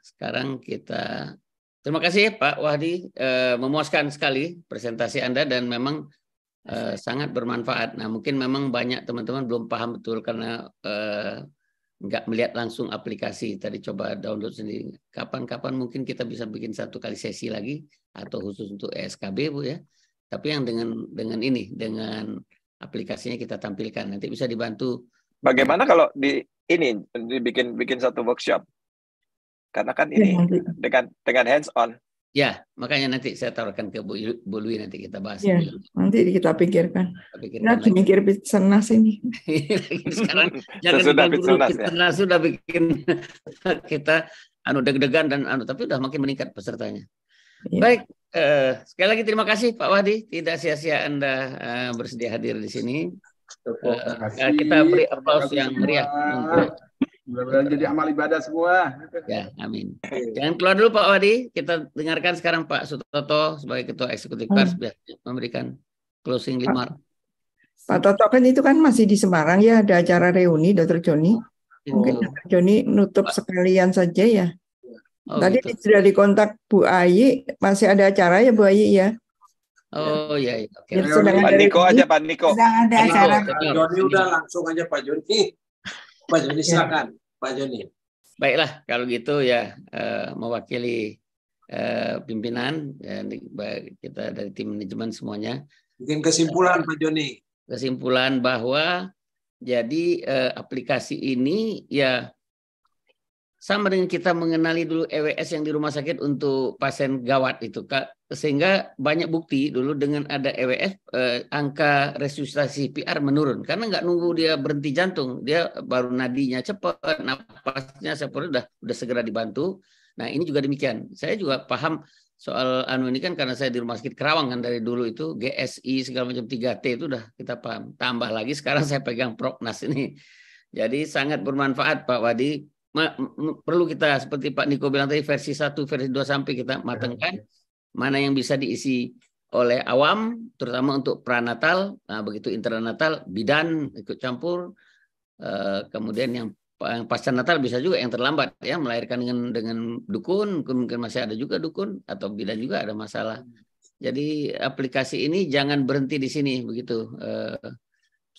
Sekarang kita Terima kasih Pak Wahdi, eh, memuaskan sekali presentasi Anda dan memang eh, sangat bermanfaat. Nah mungkin memang banyak teman-teman belum paham betul karena eh, nggak melihat langsung aplikasi. Tadi coba download sendiri. Kapan-kapan mungkin kita bisa bikin satu kali sesi lagi atau khusus untuk e SKB Bu ya. Tapi yang dengan dengan ini dengan aplikasinya kita tampilkan nanti bisa dibantu. Bagaimana kalau di ini dibikin bikin satu workshop karena kan ya, ini dengan dengan hands on. Ya, makanya nanti saya taruhkan ke Bu, Bu Lui nanti kita bahas. Ya, nanti kita pikirkan. Kita pikirkan nah, lagi. mikir ini. Sekarang jangan sudah kita ya. sudah bikin kita anu deg-degan dan anu tapi udah makin meningkat pesertanya. Ya. Baik, uh, sekali lagi terima kasih Pak Wadi, tidak sia-sia Anda uh, bersedia hadir di sini. Uh, kita beri aplaus yang meriah untuk Mudah-mudahan jadi amal ibadah semua. Ya, amin. Jangan keluar dulu Pak Wadi. Kita dengarkan sekarang Pak Sutoto sebagai Ketua Eksekutif hmm. Pers biar memberikan closing limar. Pak Toto kan itu kan masih di Semarang ya ada acara reuni Dr. Joni. Oh. Mungkin Dr. Joni nutup sekalian saja ya. Oh, Tadi gitu. sudah dikontak Bu Ayi, masih ada acara ya Bu Ayi ya? Oh iya, iya. Okay. Pak Niko aja Pak Niko. Sudah ada Niko, acara. Pak Joni udah langsung aja Pak Joni. Pak Joni ya. silakan. Ya. Pak Joni. Baiklah kalau gitu ya eh, mewakili eh, pimpinan dan ya, kita dari tim manajemen semuanya. Mungkin kesimpulan Pak Joni. Kesimpulan bahwa jadi eh, aplikasi ini ya sama dengan kita mengenali dulu EWS yang di rumah sakit untuk pasien gawat itu Kak. Sehingga banyak bukti dulu dengan ada EWS eh, angka resusitasi PR menurun karena nggak nunggu dia berhenti jantung, dia baru nadinya cepat, napasnya sepuluh udah udah segera dibantu. Nah, ini juga demikian. Saya juga paham soal anu ini kan karena saya di rumah sakit Kerawang kan dari dulu itu GSI segala macam 3T itu udah kita paham. Tambah lagi sekarang saya pegang Prognas ini. Jadi sangat bermanfaat Pak Wadi perlu kita seperti Pak Niko bilang tadi versi 1, versi 2 sampai kita ya. matangkan mana yang bisa diisi oleh awam terutama untuk pranatal, nah begitu natal bidan ikut campur eh, kemudian yang yang pasca natal bisa juga yang terlambat ya melahirkan dengan dengan dukun mungkin masih ada juga dukun atau bidan juga ada masalah. Hmm. Jadi aplikasi ini jangan berhenti di sini begitu. Eh,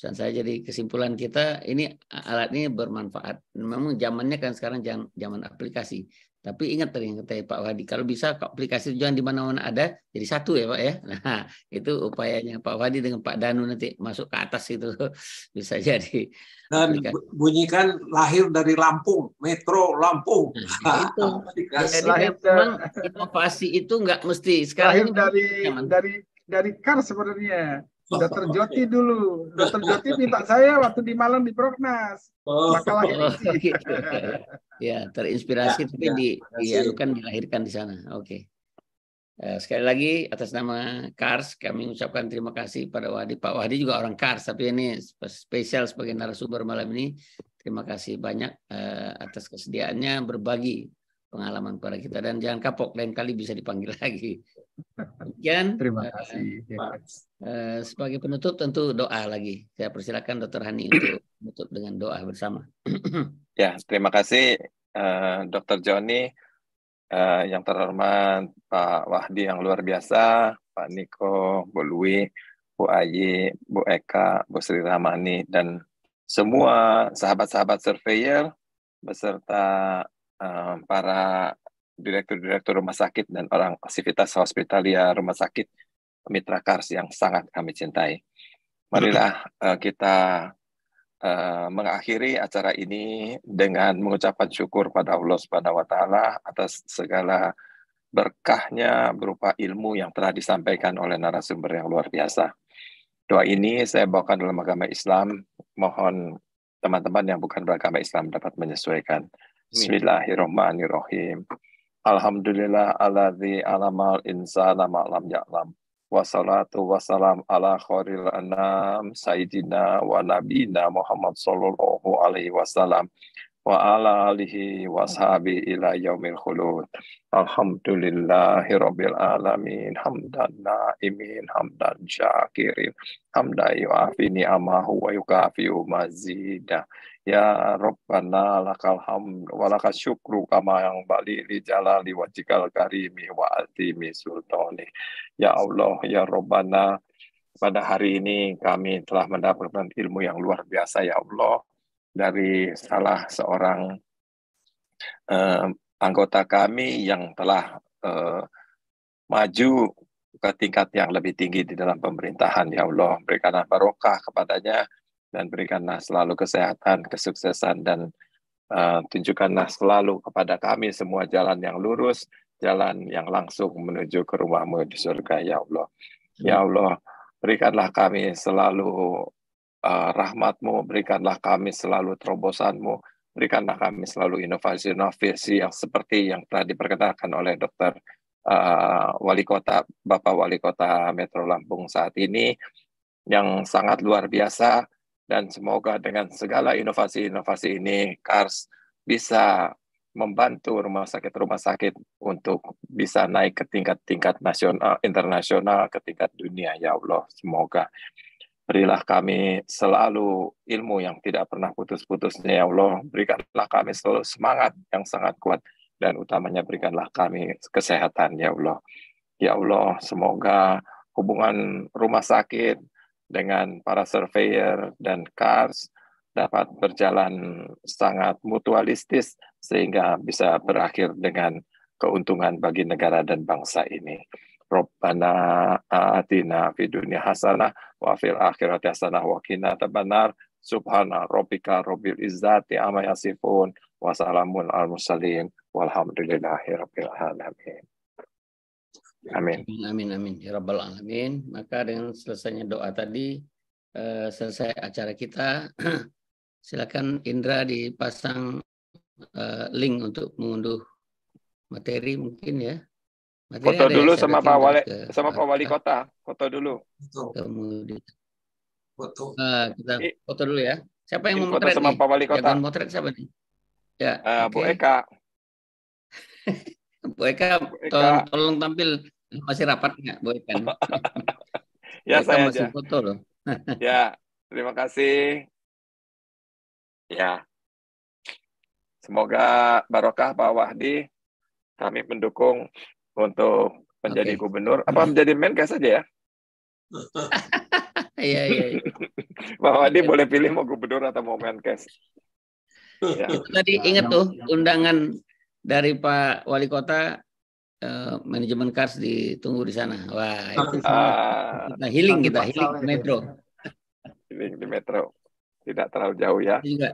pesan saya jadi kesimpulan kita ini alat ini bermanfaat. Memang zamannya kan sekarang zaman aplikasi. Tapi ingat tadi kata Pak Wadi, kalau bisa aplikasi tujuan di mana-mana ada, jadi satu ya Pak ya. Nah, itu upayanya Pak Wadi dengan Pak Danu nanti masuk ke atas itu bisa jadi. Dan aplikasi. bunyikan lahir dari Lampung, Metro Lampung. Nah, nah itu. Jadi lahir memang inovasi itu nggak mesti sekarang lahir dari dari dari kar sebenarnya Dokter oh, Joti iya. dulu. Dokter Joti minta saya waktu di malam di Prognas. Oh. Makalah gitu. ya, iya, terinspirasi ya, tapi ya, di iya. dialukan dilahirkan di sana. Oke. Okay. Eh, sekali lagi atas nama Kars kami ucapkan terima kasih pada Wadi Pak Wadi juga orang Kars tapi ini spesial sebagai narasumber malam ini. Terima kasih banyak eh, atas kesediaannya berbagi pengalaman kepada kita dan jangan kapok lain kali bisa dipanggil lagi. Demikian. Terima eh, kasih. uh, sebagai penutup tentu doa lagi. Saya persilakan Dr. Hani untuk menutup dengan doa bersama. ya, terima kasih uh, eh, Dr. Joni uh, yang terhormat Pak Wahdi yang luar biasa, Pak Niko, Bu Lui, Bu Ayi, Bu Eka, Bu Sri Ramani dan semua sahabat-sahabat surveyor beserta Eh, para direktur-direktur rumah sakit dan orang sivitas hospitalia rumah sakit mitra kars yang sangat kami cintai. Marilah uh, kita uh, mengakhiri acara ini dengan mengucapkan syukur pada Allah Subhanahu wa taala atas segala berkahnya berupa ilmu yang telah disampaikan oleh narasumber yang luar biasa. Doa ini saya bawakan dalam agama Islam, mohon teman-teman yang bukan beragama Islam dapat menyesuaikan. Bismillahirrahmanirrahim. Alhamdulillah alladzi alamal insana ma'lam ya'lam. Wassalatu wassalam ala khairil anam sayyidina wa nabiyina Muhammad sallallahu alaihi wasallam wa ala alihi wa sahbi ila yaumil khulud. Alhamdulillahi rabbil alamin hamdan naimin hamdan syakirin hamdan yu'afini amahu wa yukafi mazidah. Ya Rabbana lakal hamd walaka syukru kama yang bali li jalali wajikal karimi wa azimi sultani. Ya Allah, Ya Rabbana, pada hari ini kami telah mendapatkan ilmu yang luar biasa ya Allah dari salah seorang eh, anggota kami yang telah eh, maju ke tingkat yang lebih tinggi di dalam pemerintahan ya Allah berikanlah barokah kepadanya dan berikanlah selalu kesehatan, kesuksesan, dan uh, tunjukkanlah selalu kepada kami semua jalan yang lurus, jalan yang langsung menuju ke rumahmu di surga, ya Allah. Ya Allah, berikanlah kami selalu uh, rahmatmu, berikanlah kami selalu terobosanmu, berikanlah kami selalu inovasi-inovasi yang seperti yang telah diperkenalkan oleh dokter uh, wali kota, Bapak Wali Kota Metro Lampung saat ini, yang sangat luar biasa, dan semoga dengan segala inovasi-inovasi ini, KARS bisa membantu rumah sakit-rumah sakit untuk bisa naik ke tingkat-tingkat nasional, internasional, ke tingkat dunia. Ya Allah, semoga berilah kami selalu ilmu yang tidak pernah putus-putusnya. Ya Allah, berikanlah kami selalu semangat yang sangat kuat. Dan utamanya berikanlah kami kesehatan, Ya Allah. Ya Allah, semoga hubungan rumah sakit, dengan para surveyor dan CARS dapat berjalan sangat mutualistis sehingga bisa berakhir dengan keuntungan bagi negara dan bangsa ini. Robbana atina fi dunia hasanah wa fil akhirati hasanah wa qina adzabannar. Subhana rabbika rabbil izzati amma yasifun wa salamun al mursalin walhamdulillahi rabbil alamin. Amin. Amin amin ya rabbal alamin. Maka dengan selesainya doa tadi eh, selesai acara kita silakan Indra dipasang eh, link untuk mengunduh materi mungkin ya. Materi foto ya, dulu sama Pak Wali ke, sama Pak Wali Kota, foto dulu. Kemudian foto. Uh, kita foto dulu ya. Siapa yang mau motret sama nih? Pak Wali Kota. Yang motret siapa nih? Ya. Uh, eh, okay. Bu Eka. Bu Eka, tolong, tolong tampil masih rapat nggak Bu Eka? ya Bu Eka saya masih aja. foto loh. ya, terima kasih. Ya, semoga barokah Pak Wahdi. Kami mendukung untuk menjadi okay. gubernur. Apa menjadi menkes saja ya? Iya iya. iya. Pak Wahdi boleh pilih mau gubernur atau mau menkes. Ya. Tadi ingat tuh undangan dari Pak Wali Kota eh, manajemen Kars ditunggu di sana. Wah, itu uh, kita healing kita healing di metro. Healing di metro. Tidak terlalu jauh ya. Juga.